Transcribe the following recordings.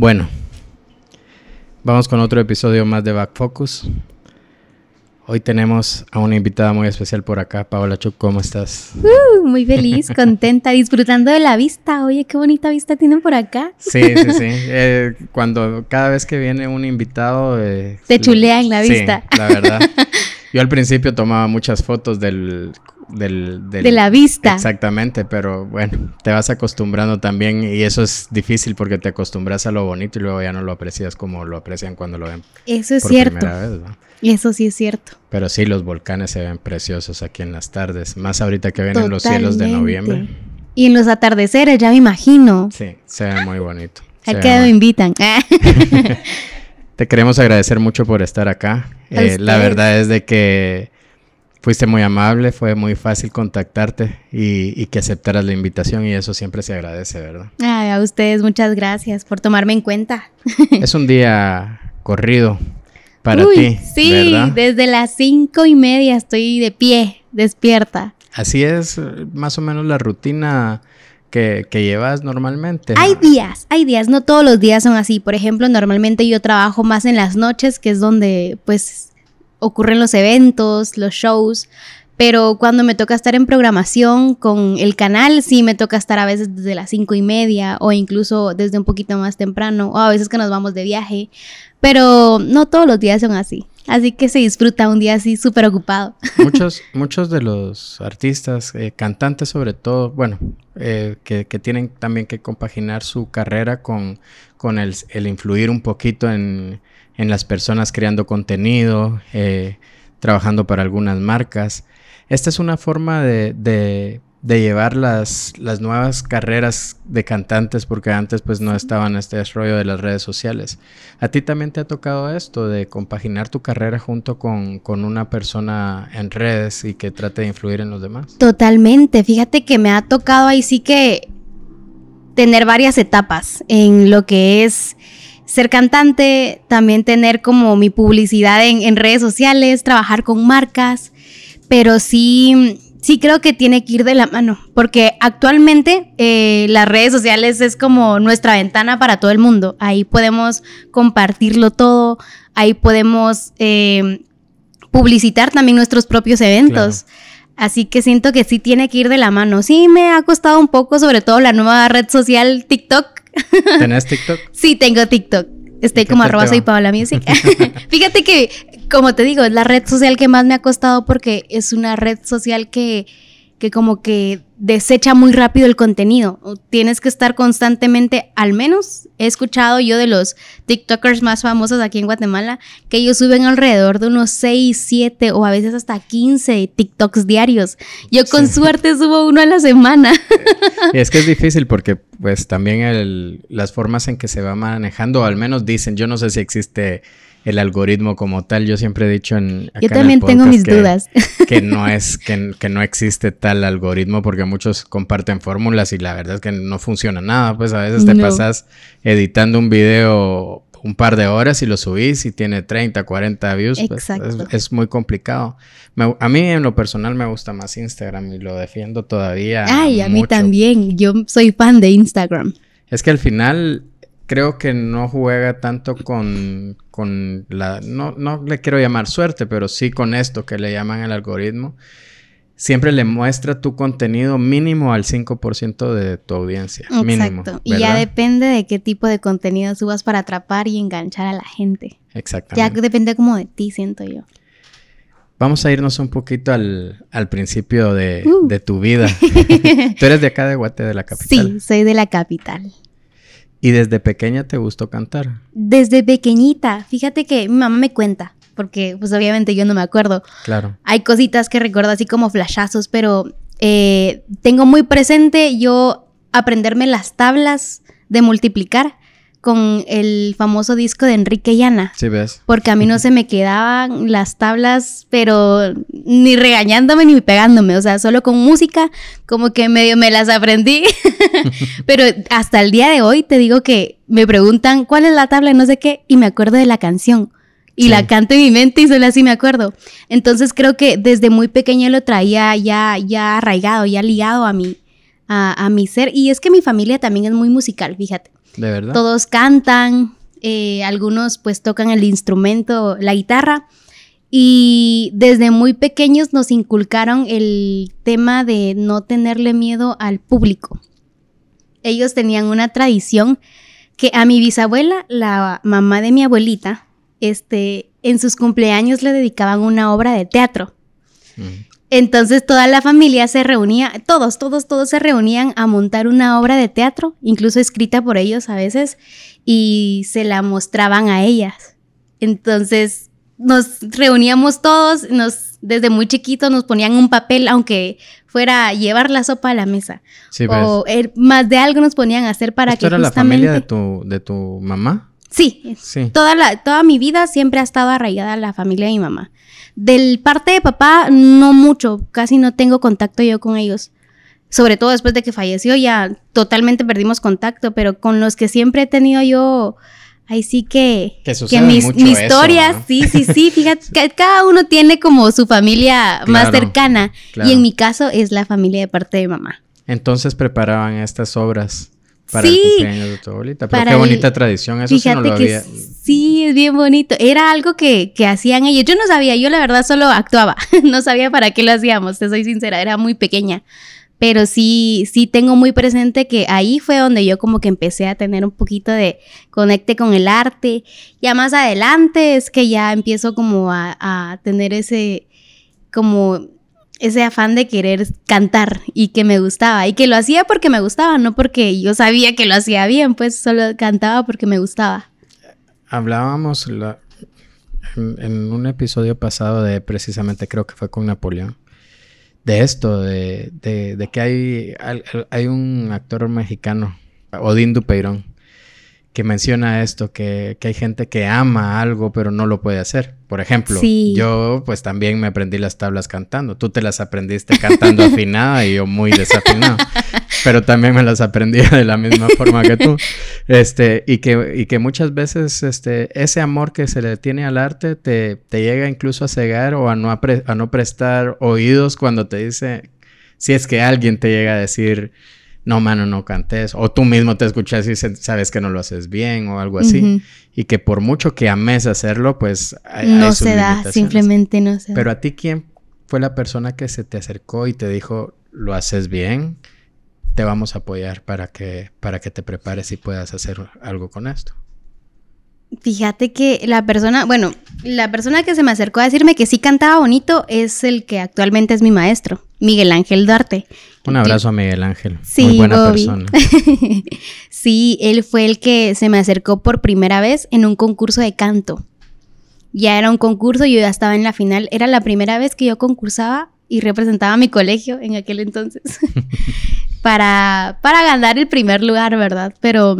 Bueno, vamos con otro episodio más de Back Focus. Hoy tenemos a una invitada muy especial por acá, Paola Chuc, ¿cómo estás? Uh, muy feliz, contenta, disfrutando de la vista. Oye, qué bonita vista tienen por acá. Sí, sí, sí. Eh, cuando cada vez que viene un invitado... Eh, chulea chulean la vista. la verdad. Yo al principio tomaba muchas fotos del de la vista. Exactamente, pero bueno, te vas acostumbrando también y eso es difícil porque te acostumbras a lo bonito y luego ya no lo aprecias como lo aprecian cuando lo ven. Eso es cierto. Primera Eso sí es cierto. Pero sí, los volcanes se ven preciosos aquí en las tardes, más ahorita que vienen los cielos de noviembre. Y en los atardeceres, ya me imagino. Sí, se ve muy bonito. Al que me invitan. te queremos agradecer mucho por estar acá. Eh, la verdad es de que fuiste muy amable, fue muy fácil contactarte y, que aceptaras la invitación y eso siempre se agradece, ¿verdad? a ustedes muchas gracias por tomarme en cuenta. Es un día corrido para ti. Sí, desde las cinco y media estoy de pie, despierta. Así es más o menos la rutina que, que, llevas normalmente. Hay días, hay días, no todos los días son así. Por ejemplo, normalmente yo trabajo más en las noches, que es donde pues ocurren los eventos, los shows, pero cuando me toca estar en programación con el canal, sí me toca estar a veces desde las cinco y media o incluso desde un poquito más temprano o a veces que nos vamos de viaje, pero no todos los días son así. Así que se disfruta un día así súper ocupado. Muchos, muchos de los artistas, eh, cantantes sobre todo, bueno, eh, que, que, tienen también que compaginar su carrera con, con el influir un poquito en, en las personas creando contenido, eh, trabajando para algunas marcas. Esta es una forma de, llevar las, las, nuevas carreras de cantantes porque antes pues no estaban este desarrollo de las redes sociales. ¿A ti también te ha tocado esto de compaginar tu carrera junto con, con una persona en redes y que trate de influir en los demás? Totalmente, fíjate que me ha tocado ahí sí que tener varias etapas en lo que es ser cantante, también tener como mi publicidad en, redes sociales, trabajar con marcas, pero sí sí creo que tiene que ir de la mano, porque actualmente eh, las redes sociales es como nuestra ventana para todo el mundo. Ahí podemos compartirlo todo, ahí podemos eh, publicitar también nuestros propios eventos. Así que siento que sí tiene que ir de la mano. Sí, me ha costado un poco, sobre todo la nueva red social TikTok. ¿Tenés TikTok? sí, tengo TikTok. Estoy como arroba soy Paola Music. Fíjate que, como te digo, es la red social que más me ha costado porque es una red social que que como que desecha muy rápido el contenido. Tienes que estar constantemente, al menos he escuchado yo de los TikTokers más famosos aquí en Guatemala, que ellos suben alrededor de unos 6, 7 o a veces hasta 15 TikToks diarios. Yo con suerte subo uno a la semana. Es que es difícil porque pues también el, las formas en que se va manejando, al menos dicen, yo no sé si existe el algoritmo como tal. Yo siempre he dicho en... yo también tengo mis dudas. Que no, es, que, no existe tal algoritmo porque muchos comparten fórmulas y la verdad es que no funciona nada. Pues a veces te pasas editando un video un par de horas y lo subís y tiene 30, 40 views. Pues, Exacto. es, muy complicado. a mí en lo personal me gusta más Instagram y lo defiendo todavía. Ay, a mí también. Yo soy fan de Instagram. Es que al final creo que no juega tanto con, con la... No, no, le quiero llamar suerte, pero sí con esto que le llaman el algoritmo. Siempre le muestra tu contenido mínimo al 5% de tu audiencia. Exacto. y ya depende de qué tipo de contenido subas para atrapar y enganchar a la gente. Exactamente. Ya depende como de ti, siento yo. Vamos a irnos un poquito al, al principio de, uh. de tu vida. Tú eres de acá de Guate, de la capital. Sí, soy de la capital. ¿Y desde pequeña te gustó cantar? Desde pequeñita. Fíjate que mi mamá me cuenta, porque pues obviamente yo no me acuerdo. Claro. Hay cositas que recuerdo así como flashazos, pero eh, tengo muy presente yo aprenderme las tablas de multiplicar con el famoso disco de Enrique Llana. Sí, ves. Porque a mí no se me quedaban las tablas, pero ni regañándome ni pegándome, o sea, solo con música, como que medio me las aprendí. pero hasta el día de hoy te digo que me preguntan cuál es la tabla, y no sé qué, y me acuerdo de la canción. Y la canto en mi mente y solo así me acuerdo. Entonces creo que desde muy pequeña lo traía ya, ya arraigado, ya ligado a mi, a mi ser. Y es que mi familia también es muy musical, fíjate verdad? Todos cantan, eh, algunos pues tocan el instrumento, la guitarra. Y desde muy pequeños nos inculcaron el tema de no tenerle miedo al público. Ellos tenían una tradición que a mi bisabuela, la mamá de mi abuelita, este, en sus cumpleaños le dedicaban una obra de teatro. Entonces toda la familia se reunía, todos, todos, todos se reunían a montar una obra de teatro, incluso escrita por ellos a veces, y se la mostraban a ellas. Entonces nos reuníamos todos, nos desde muy chiquitos nos ponían un papel, aunque fuera llevar la sopa a la mesa. o pues. más de algo nos ponían a hacer para que era la familia de tu, mamá? Sí, sí. Toda, toda mi vida siempre ha estado arraigada a la familia de mi mamá. Del parte de papá, no mucho, casi no tengo contacto yo con ellos. Sobre todo después de que falleció, ya totalmente perdimos contacto, pero con los que siempre he tenido yo, ahí sí que, que, que mi, sí, sí, sí, fíjate, cada uno tiene como su familia más cercana, y en mi caso es la familia de parte de mamá. Entonces preparaban estas obras para sí, el Pero qué bonita tradición, eso Fíjate sí es bien bonito. Era algo que, hacían ellos. Yo no sabía, yo la verdad solo actuaba. no sabía para qué lo hacíamos, te soy sincera, era muy pequeña. Pero sí, sí tengo muy presente que ahí fue donde yo como que empecé a tener un poquito de conecte con el arte. Ya más adelante es que ya empiezo como a, a tener ese, como ese afán de querer cantar y que me gustaba y que lo hacía porque me gustaba, no porque yo sabía que lo hacía bien, pues solo cantaba porque me gustaba. Hablábamos en, un episodio pasado de precisamente creo que fue con Napoleón. De esto, de, que hay, hay, un actor mexicano, Odín Dupeirón, que menciona esto, que, hay gente que ama algo pero no lo puede hacer. Por ejemplo, yo pues también me aprendí las tablas cantando. Tú te las aprendiste cantando afinada y yo muy desafinado. pero también me las aprendí de la misma forma que tú. Este, y que, y que muchas veces este, ese amor que se le tiene al arte te, te llega incluso a cegar o a no, a no prestar oídos cuando te dice, si es que alguien te llega a decir no, mano, no cantes. O tú mismo te escuchas y sabes que no lo haces bien o algo así. Y que por mucho que ames hacerlo, pues... no se da, simplemente no se da. Pero a ti, ¿quién fue la persona que se te acercó y te dijo, lo haces bien? Te vamos a apoyar para que, para que te prepares y puedas hacer algo con esto. Fíjate que la persona, bueno, la persona que se me acercó a decirme que sí cantaba bonito es el que actualmente es mi maestro, Miguel Ángel Duarte, un abrazo a Miguel Ángel. Sí, muy buena persona. sí, él fue el que se me acercó por primera vez en un concurso de canto. Ya era un concurso, y yo ya estaba en la final. Era la primera vez que yo concursaba y representaba a mi colegio en aquel entonces para, para ganar el primer lugar, ¿verdad? Pero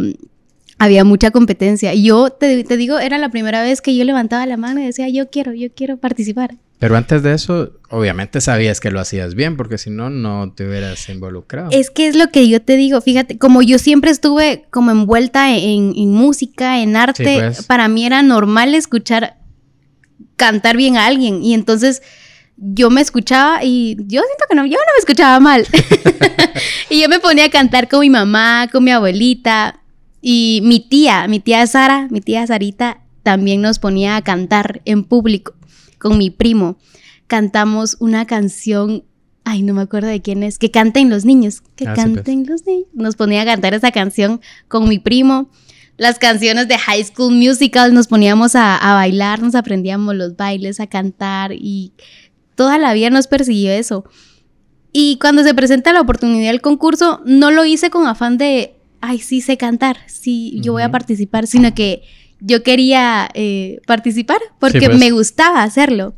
había mucha competencia. Y yo te, digo, era la primera vez que yo levantaba la mano y decía, yo quiero, yo quiero participar. Pero antes de eso, obviamente sabías que lo hacías bien, porque si no, no te hubieras involucrado. Es que es lo que yo te digo, fíjate, como yo siempre estuve como envuelta en, música, en arte, pues. para mí era normal escuchar cantar bien a alguien. Y entonces yo me escuchaba y yo siento que no, yo no me escuchaba mal. y yo me ponía a cantar con mi mamá, con mi abuelita. Y mi tía, mi tía Sara, mi tía Sarita, también nos ponía a cantar en público con mi primo. Cantamos una canción, ay, no me acuerdo de quién es, que canten los niños, que ah, pues. canten los niños. Nos ponía a cantar esa canción con mi primo. Las canciones de High School Musical nos poníamos a, a bailar, nos aprendíamos los bailes, a cantar y toda la vida nos persiguió eso. Y cuando se presenta la oportunidad del concurso, no lo hice con afán de ay, sí sé cantar, sí, yo voy a participar, sino que yo quería eh, participar porque pues. me gustaba hacerlo.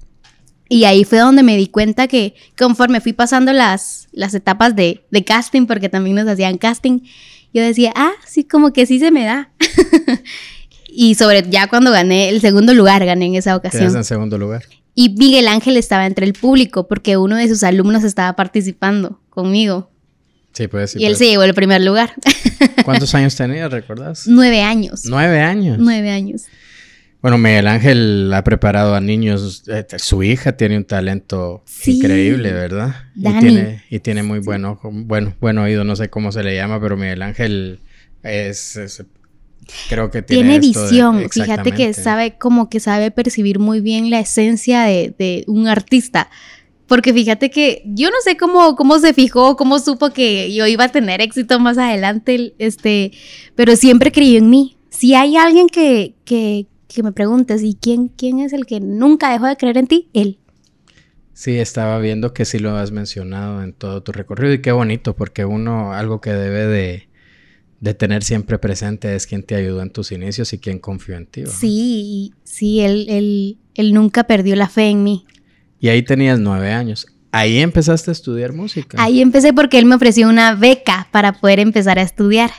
Y ahí fue donde me di cuenta que conforme fui pasando las, las etapas de, casting, porque también nos hacían casting, yo decía, ah, sí, como que sí se me da. y sobre ya cuando gané el segundo lugar, gané en esa ocasión. en segundo lugar. Y Miguel Ángel estaba entre el público porque uno de sus alumnos estaba participando conmigo. Sí, Y él se llevó el primer lugar. ¿Cuántos años tenía, recuerdas? Nueve años. Nueve años. Nueve años. Bueno, Miguel Ángel ha preparado a niños. Eh, su hija tiene un talento increíble, ¿verdad? Y tiene, muy buen ojo, bueno oído, no sé cómo se le llama, pero Miguel Ángel es, creo que tiene, tiene visión. Fíjate que sabe, como que sabe percibir muy bien la esencia de, de un artista. Porque fíjate que yo no sé cómo, cómo se fijó, cómo supo que yo iba a tener éxito más adelante, este, pero siempre creyó en mí. Si hay alguien que, que, me preguntes, ¿y quién, quién es el que nunca dejó de creer en ti? Él. Sí, estaba viendo que sí lo has mencionado en todo tu recorrido y qué bonito, porque uno, algo que debe de, tener siempre presente es quien te ayudó en tus inicios y quién confió en ti. Sí, sí, él, él, él nunca perdió la fe en mí. Y ahí tenías nueve años. Ahí empezaste a estudiar música. Ahí empecé porque él me ofreció una beca para poder empezar a estudiar.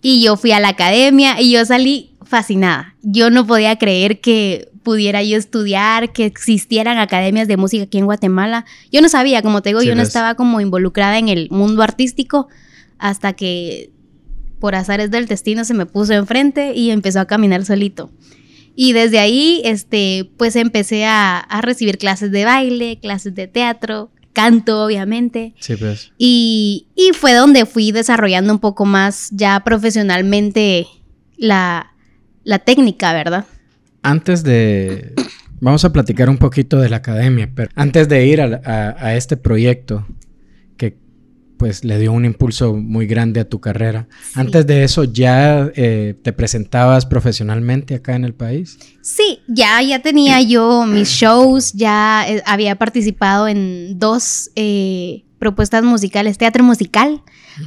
Y yo fui a la academia y yo salí fascinada. Yo no podía creer que pudiera yo estudiar, que existieran academias de música aquí en Guatemala. Yo no sabía, como te digo, yo no estaba como involucrada en el mundo artístico hasta que por azares del destino se me puso enfrente y empezó a caminar solito. Y desde ahí, este, pues empecé a, recibir clases de baile, clases de teatro, canto, obviamente. Sí, pues. Y, y fue donde fui desarrollando un poco más ya profesionalmente la, técnica, ¿verdad? Antes de... Vamos a platicar un poquito de la academia, pero antes de ir a, a este proyecto, pues le dio un impulso muy grande a tu carrera. Antes de eso, ¿ya eh, te presentabas profesionalmente acá en el país? Sí, ya, ya tenía yo mis shows, ya eh, había participado en dos eh, propuestas musicales, teatro musical.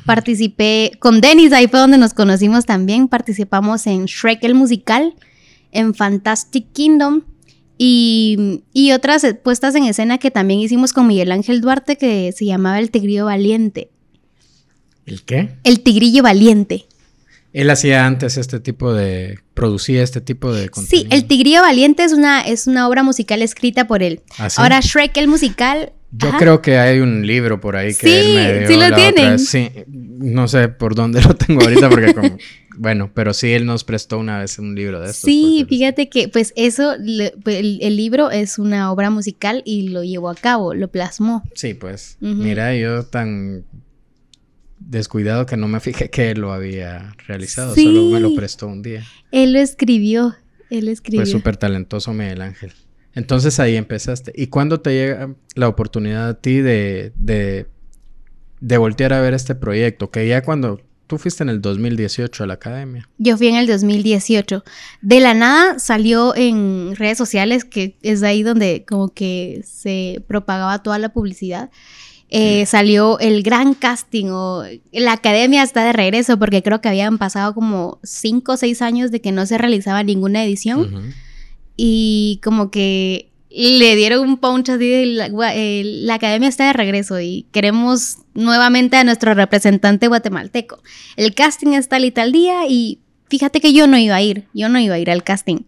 Participé con Denis ahí fue donde nos conocimos también. Participamos en Shrek el musical, en Fantastic Kingdom y, otras eh, puestas en escena que también hicimos con Miguel Ángel Duarte que se llamaba El Tigrillo Valiente. ¿El qué? El Tigrillo Valiente. Él hacía antes este tipo de. producía este tipo de Sí, El Tigrillo Valiente es una, es una obra musical escrita por él. ¿Ah, Ahora, Shrek, el musical. Yo creo que hay un libro por ahí que sí, él me Sí, lo tienen. Sí, no sé por dónde lo tengo ahorita porque como. Bueno, pero sí él nos prestó una vez un libro de eso. Sí, fíjate que pues eso, pues, el, libro es una obra musical y lo llevó a cabo, lo plasmó. Sí, pues. Mira, yo tan descuidado que no me fijé que él lo había realizado, solo me lo prestó un día. Él lo escribió, él lo escribió. Fue súper talentoso Miguel Ángel. Entonces ahí empezaste. ¿Y cuándo te llega la oportunidad a ti de, de, de voltear a ver este proyecto? Que ya cuando Tú fuiste en el 2018 a la academia. Yo fui en el 2018. De la nada salió en redes sociales, que es ahí donde como que se propagaba toda la publicidad. Eh, salió el gran casting o la academia está de regreso porque creo que habían pasado como 5 o 6 años de que no se realizaba ninguna edición. Y como que le dieron un punch así de eh, la, academia está de regreso y queremos nuevamente a nuestro representante guatemalteco. El casting está tal y tal día y fíjate que yo no iba a ir, yo no iba a ir al casting.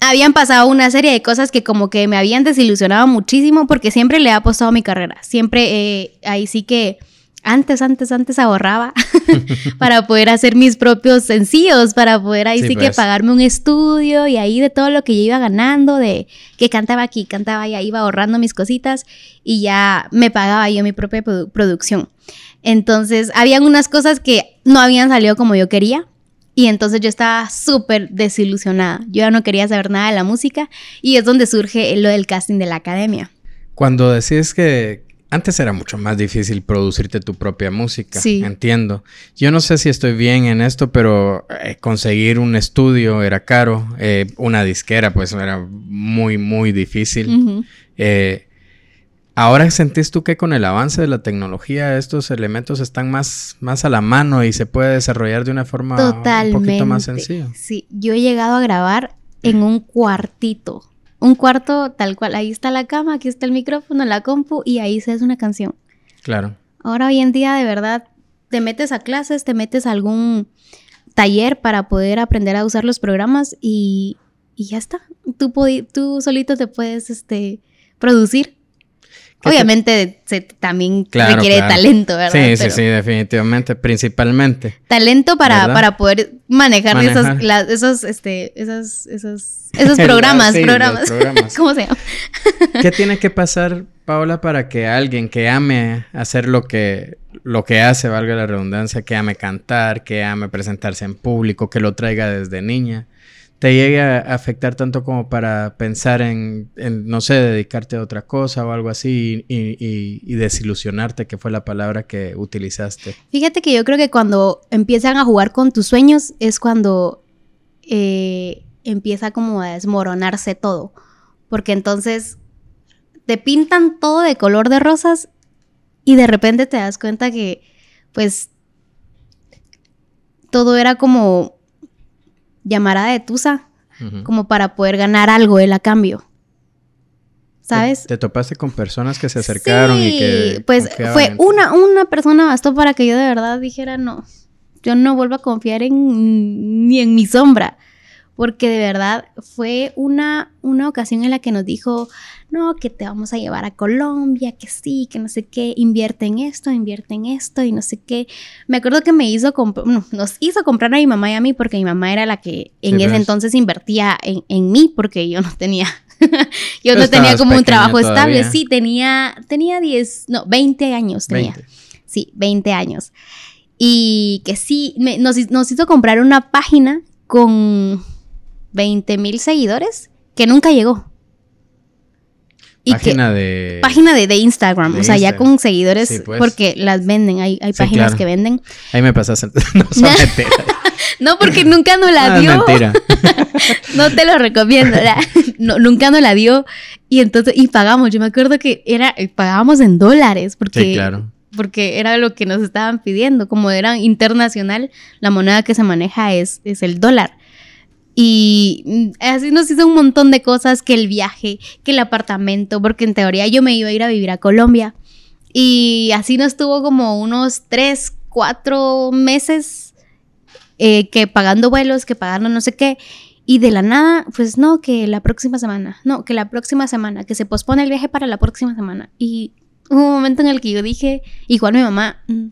Habían pasado una serie de cosas que como que me habían desilusionado muchísimo porque siempre le he apostado a mi carrera, siempre eh, ahí sí que antes, antes, antes ahorraba para poder hacer mis propios sencillos, para poder ahí sí, que pues. pagarme un estudio y ahí de todo lo que yo iba ganando, de que cantaba aquí, cantaba ahí. iba ahorrando mis cositas y ya me pagaba yo mi propia producción. Entonces, habían unas cosas que no habían salido como yo quería. Y entonces yo estaba súper desilusionada. Yo ya no quería saber nada de la música y es donde surge lo del casting de la academia. Cuando decís que, antes era mucho más difícil producirte tu propia música. Sí. Entiendo. Yo no sé si estoy bien en esto, pero eh, conseguir un estudio era caro. Eh, una disquera, pues, era muy, muy difícil. Eh, ahora sentís tú que con el avance de la tecnología estos elementos están más, más a la mano y se puede desarrollar de una forma un poquito más sencilla. Sí, yo he llegado a grabar en un cuartito un cuarto tal cual, ahí está la cama, aquí está el micrófono, la compu y ahí se hace una canción. Claro. Ahora hoy en día de verdad te metes a clases, te metes a algún taller para poder aprender a usar los programas y, y ya está. Tú, tú solito te puedes este, producir Obviamente se, también requiere talento, ¿verdad? Sí, sí, sí, definitivamente, principalmente. Talento para, para poder manejar, este, Esos, esos, este, esos, esos, esos programas, ¿Cómo se llama? ¿Qué tiene que pasar, Paola, para que alguien que ame hacer lo que, lo que hace, valga la redundancia, que ame cantar, que ame presentarse en público, que lo traiga desde niña? te llegue a afectar tanto como para pensar en, no sé, dedicarte a otra cosa o algo así y, desilusionarte, que fue la palabra que utilizaste. Fíjate que yo creo que cuando empiezan a jugar con tus sueños es cuando eh, empieza como a desmoronarse todo, porque entonces te pintan todo de color de rosas y de repente te das cuenta que pues todo era como llamará de Tusa como para poder ganar algo él a cambio. ¿Sabes? Te, topaste con personas que se acercaron y que. Pues fue una, una persona bastó para que yo de verdad dijera no. Yo no vuelvo a confiar en ni en mi sombra porque de verdad fue una, una ocasión en la que nos dijo, no, que te vamos a llevar a Colombia, que sí, que no sé qué, invierte en esto, invierte en esto y no sé qué. Me acuerdo que me hizo, nos hizo comprar a mi mamá y a mí porque mi mamá era la que en ese entonces invertía en, mí porque yo no tenía, yo no tenía como un trabajo estable, sí, tenía, tenía 10, no, 20 años tenía. Sí, 20 años. Y que sí, nos hizo comprar una página con 20.000 mil seguidores que nunca llegó. Y página que, de... Página de, de Instagram, o sea, ya con seguidores, pues. porque las venden, hay, hay páginas que venden. Ahí me pasas, no porque nunca nos la ah, dio. no te lo recomiendo. nunca nos la dio. Y entonces, y pagamos. Yo me acuerdo que era, eh, pagábamos en dólares. Porque, claro. Porque era lo que nos estaban pidiendo. Como era internacional, la moneda que se maneja es, es el dólar. Y mm, así nos hizo un montón de cosas, que el viaje, que el apartamento, porque en teoría yo me iba a ir a vivir a Colombia. Y así nos tuvo como unos tres, cuatro meses eh, que pagando vuelos, que pagando no sé qué. Y de la nada, pues no, que la próxima semana, no, que la próxima semana, que se pospone el viaje para la próxima semana. Y hubo un momento en el que yo dije, igual mi mamá, mm,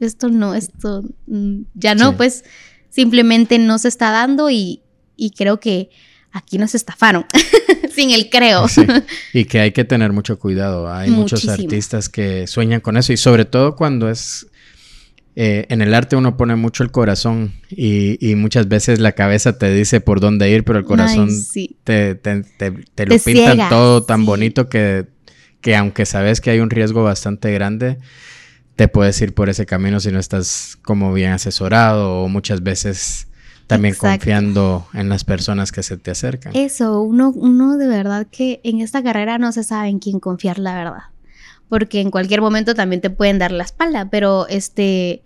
esto no, esto mm, ya no, pues simplemente no se está dando y y creo que aquí nos estafaron, sin el creo. Y que hay que tener mucho cuidado. ¿ah? Hay muchos artistas que sueñan con eso y sobre todo cuando es... Eh, en el arte uno pone mucho el corazón y, muchas veces la cabeza te dice por dónde ir, pero el corazón te, te, te, lo pintan todo tan bonito que, que aunque sabes que hay un riesgo bastante grande, te puedes ir por ese camino si no estás como bien asesorado o muchas veces también confiando en las personas que se te acercan. Eso, uno, uno de verdad que en esta carrera no se sabe en quién confiar, la verdad. Porque en cualquier momento también te pueden dar la espalda, pero este.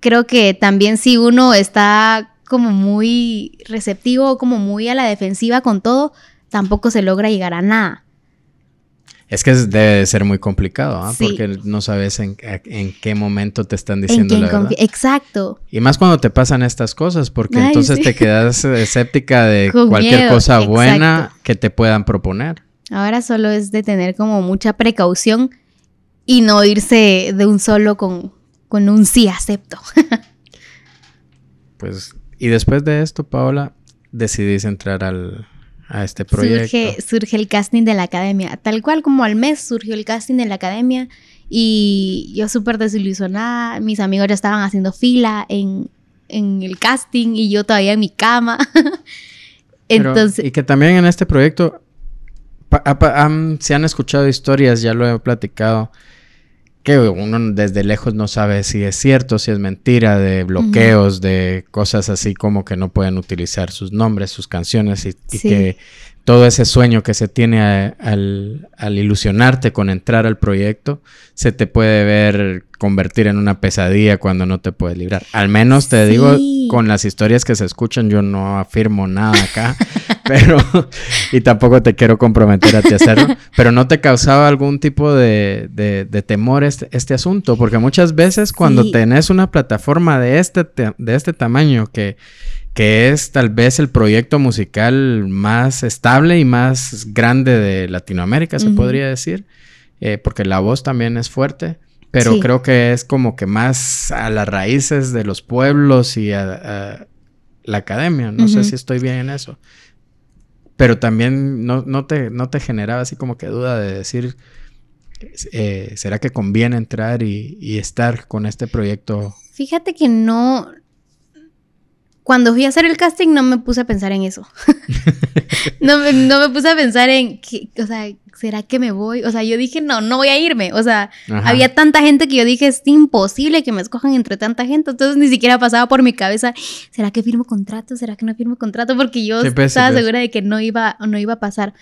Creo que también si uno está como muy receptivo, como muy a la defensiva con todo, tampoco se logra llegar a nada. Es que debe ser muy complicado, ¿ah? Porque no sabes en, qué momento te están diciendo la verdad. Exacto. Y más cuando te pasan estas cosas, porque entonces te quedas eh, escéptica de cualquier cosa buena que te puedan proponer. Ahora solo es de tener como mucha precaución y no irse de un solo con, con un sí acepto. pues, y después de esto, Paola, decidís entrar al, a este proyecto. Surge, surge el casting de la academia, tal cual como al mes surgió el casting de la academia y yo súper desilusionada, mis amigos ya estaban haciendo fila en, el casting y yo todavía en mi cama. Entonces, y que también en este proyecto se han escuchado historias, ya lo he platicado, que Uno desde lejos no sabe si es cierto, si es mentira, de bloqueos, de cosas así como que no pueden utilizar sus nombres, sus canciones y que todo ese sueño que se tiene al, ilusionarte con entrar al proyecto se te puede ver convertir en una pesadilla cuando no te puedes librar. Al menos te digo, con las historias que se escuchan, yo no afirmo nada acá, pero y tampoco te quiero comprometer a ti hacerlo, pero no te causaba algún tipo de, temor este, este, asunto, porque muchas veces cuando tenés una plataforma de este, de este tamaño que que es tal vez el proyecto musical más estable y más grande de Latinoamérica, se podría decir, eh, porque la voz también es fuerte, pero creo que es como que más a las raíces de los pueblos y a, la academia, no sé si estoy bien en eso, pero también no, te, no te generaba así como que duda de decir... Eh, ¿Será que conviene entrar y, y estar con este proyecto? Fíjate que no, cuando fui a hacer el casting no me puse a pensar en eso. no, me, puse a pensar en, que, o sea, ¿será que me voy? O sea, yo dije, no, no voy a irme. O sea, había tanta gente que yo dije, es imposible que me escojan entre tanta gente. Entonces ni siquiera pasaba por mi cabeza, ¿será que firmo contrato? ¿Será que no firmo contrato? Porque yo pues, estaba pues. segura de que no iba, no iba a pasar.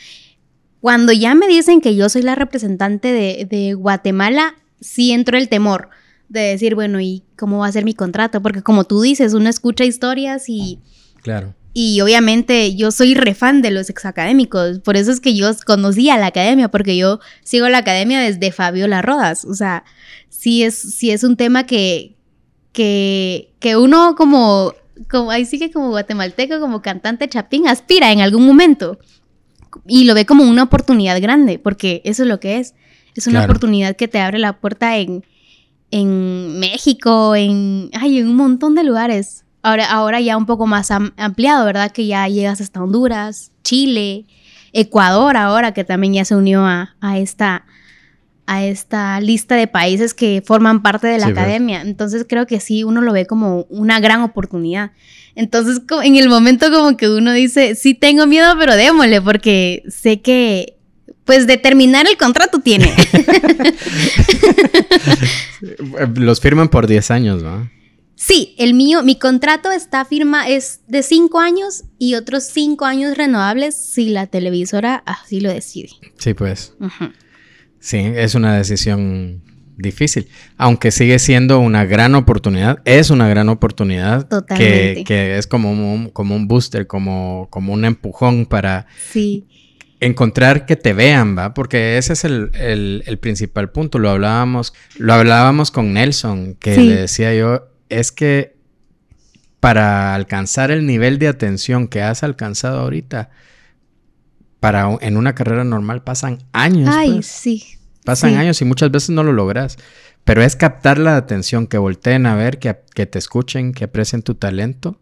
Cuando ya me dicen que yo soy la representante de, de Guatemala, sí entró el temor de decir, bueno, ¿y cómo va a ser mi contrato? Porque como tú dices, uno escucha historias y... Claro. Y obviamente yo soy refan de los exacadémicos, por eso es que yo conocí a la academia, porque yo sigo la academia desde Fabiola Rodas. O sea, sí es, es un tema que, que, que uno como, como, ahí sí que como guatemalteco, como cantante chapín, aspira en algún momento y lo ve como una oportunidad grande, porque eso es lo que es. Es una oportunidad que te abre la puerta en, en México, en, ay, un montón de lugares. Ahora, ahora ya un poco más ampliado, ¿verdad? Que ya llegas hasta Honduras, Chile, Ecuador ahora, que también ya se unió a, esta, a esta lista de países que forman parte de la academia. Entonces creo que sí, uno lo ve como una gran oportunidad. Entonces en el momento como que uno dice, sí tengo miedo, pero démosle, porque sé que pues determinar el contrato tiene. Los firman por 10 años, ¿no? Sí, el mío, mi contrato está firma, es de 5 años y otros 5 años renovables si la televisora así lo decide. Sí, pues. Sí, es una decisión difícil, aunque sigue siendo una gran oportunidad, es una gran oportunidad Que, es como un, como un booster, como, como un empujón para... Sí encontrar que te vean, ¿va? Porque ese es el, principal punto. Lo hablábamos, lo hablábamos con Nelson, que le decía yo, es que para alcanzar el nivel de atención que has alcanzado ahorita, para en una carrera normal pasan años. Ay, pues. sí. Pasan años y muchas veces no lo logras. Pero es captar la atención, que volteen a ver, que, que te escuchen, que aprecien tu talento.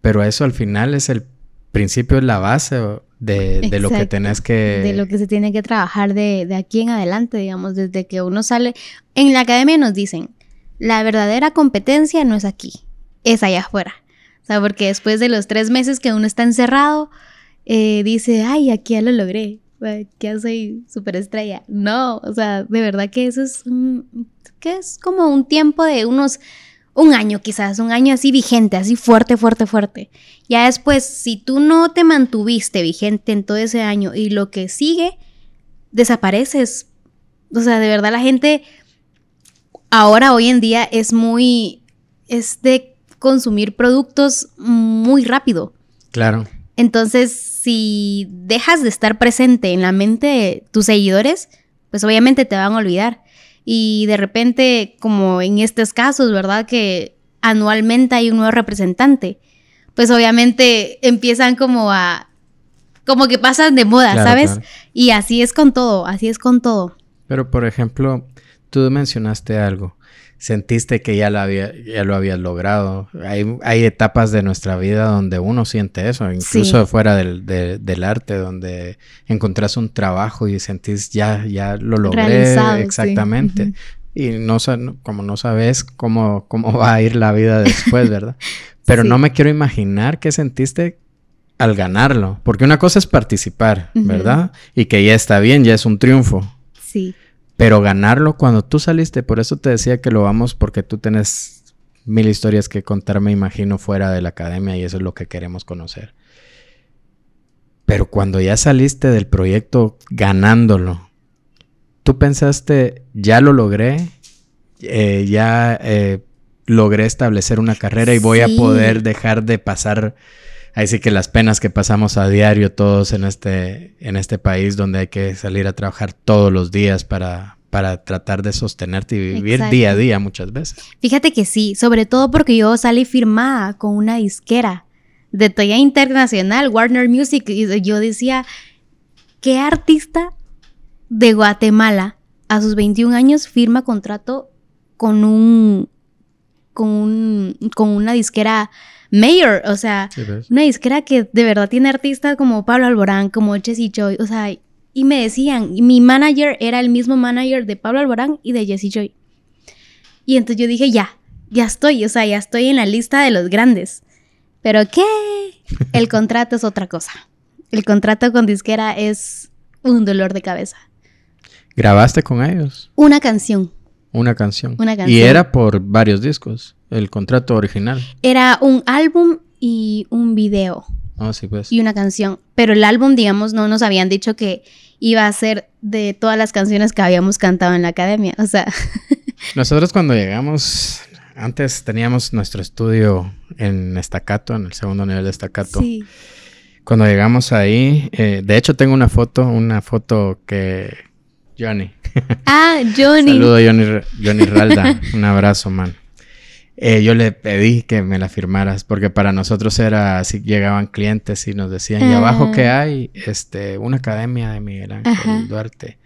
Pero eso al final es el principio es la base de, lo que tenés que... De lo que se tiene que trabajar de, aquí en adelante, digamos, desde que uno sale... En la academia nos dicen, la verdadera competencia no es aquí, es allá afuera. O sea, porque después de los tres meses que uno está encerrado, eh, dice, ay, aquí ya lo logré, ya soy superestrella. No, o sea, de verdad que eso es, que es como un tiempo de unos, un año quizás, un año así vigente, así fuerte, fuerte, fuerte. Ya después, si tú no te mantuviste vigente en todo ese año y lo que sigue, desapareces. O sea, de verdad la gente ahora, hoy en día, es muy, es de consumir productos muy rápido. Claro. Entonces, si dejas de estar presente en la mente de tus seguidores, pues obviamente te van a olvidar. Y de repente, como en estos casos, ¿verdad? Que anualmente hay un nuevo representante pues obviamente empiezan como a, como que pasan de moda, ¿sabes? Y así es con todo, así es con todo. Pero por ejemplo, tú mencionaste algo, sentiste que ya lo, había, ya lo habías logrado. Hay, hay etapas de nuestra vida donde uno siente eso, incluso fuera del, del, arte, donde encontrás un trabajo y sentís ya, ya lo logré. exactamente. Sí y no como no sabes cómo, cómo va a ir la vida después, ¿verdad? Pero no me quiero imaginar qué sentiste al ganarlo, porque una cosa es participar, ¿verdad? Y que ya está bien, ya es un triunfo. Sí. Pero ganarlo cuando tú saliste, por eso te decía que lo vamos porque tú tienes mil historias que contar, me imagino, fuera de la academia y eso es lo que queremos conocer. Pero cuando ya saliste del proyecto ganándolo, tú pensaste, ya lo logré, eh, ya eh, logré establecer una carrera y voy a poder dejar de pasar, así que las penas que pasamos a diario todos en este, en este país donde hay que salir a trabajar todos los días para, para tratar de sostenerte y vivir día a día muchas veces. Fíjate que sí, sobre todo porque yo salí firmada con una disquera de Toya internacional, Warner Music, y yo decía, ¿qué artista de Guatemala, a sus 21 años, firma contrato con un. con, un, con una disquera mayor. O sea, una disquera que de verdad tiene artistas como Pablo Alborán, como Jesse Joy. O sea, y me decían, mi manager era el mismo manager de Pablo Alborán y de Jesse Joy. Y entonces yo dije, ya, ya estoy, o sea, ya estoy en la lista de los grandes. Pero ¿qué? El contrato es otra cosa. El contrato con disquera es un dolor de cabeza. ¿Grabaste con ellos? Una canción. Una canción. Una canción. Y era por varios discos, el contrato original. Era un álbum y un video. Ah, sí, pues. Y una canción. Pero el álbum, digamos, no nos habían dicho que iba a ser de todas las canciones que habíamos cantado en la academia. O sea. Nosotros cuando llegamos, antes teníamos nuestro estudio en estacato, en el segundo nivel de estacato. Sí. Cuando llegamos ahí, eh, de hecho tengo una foto, una foto que Johnny. Ah, Johnny. Saludo a Johnny, Johnny Ralda. Un abrazo, man. Eh, yo le pedí que me la firmaras porque para nosotros era así llegaban clientes y nos decían y ah. abajo qué hay este una academia de Miguel Ángel Duarte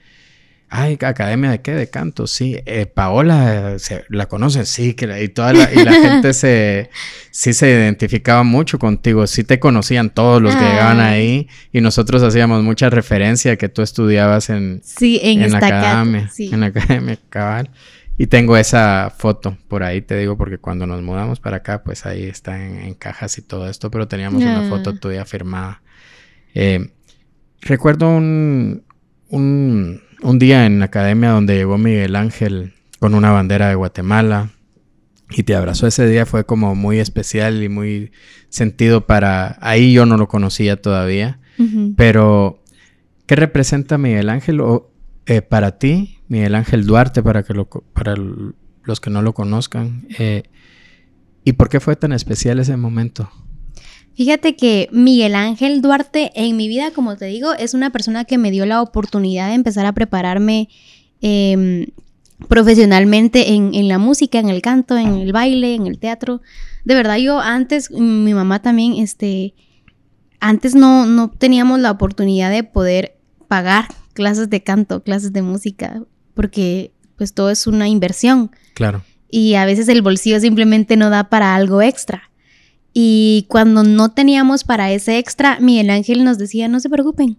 Ay, academia de qué? De canto, sí. Eh, Paola, eh, ¿la conoces? Sí, que y toda la, gente se, sí se identificaba mucho contigo, sí te conocían todos los que llegaban ahí y nosotros hacíamos mucha referencia que tú estudiabas en, sí, en, la academia, en la academia cabal. Y tengo esa foto por ahí, te digo, porque cuando nos mudamos para acá, pues ahí está en, cajas y todo esto, pero teníamos una ah. foto tuya firmada. Eh, recuerdo un, un un día en la academia donde llegó Miguel Ángel con una bandera de Guatemala y te abrazó ese día fue como muy especial y muy sentido para... Ahí yo no lo conocía todavía, pero ¿qué representa Miguel Ángel eh, para ti? Miguel Ángel Duarte, para, que para los que no lo conozcan. Eh, ¿Y por qué fue tan especial ese momento? Fíjate que Miguel Ángel Duarte en mi vida, como te digo, es una persona que me dio la oportunidad de empezar a prepararme em, profesionalmente en, en, la música, en el canto, en el baile, en el teatro. De verdad, yo antes, mi mamá también, este, antes no, no teníamos la oportunidad de poder pagar clases de canto, clases de música, porque pues todo es una inversión. Claro. Y a veces el bolsillo simplemente no da para algo extra. Y cuando no teníamos para ese extra, Miguel Ángel nos decía, no se preocupen,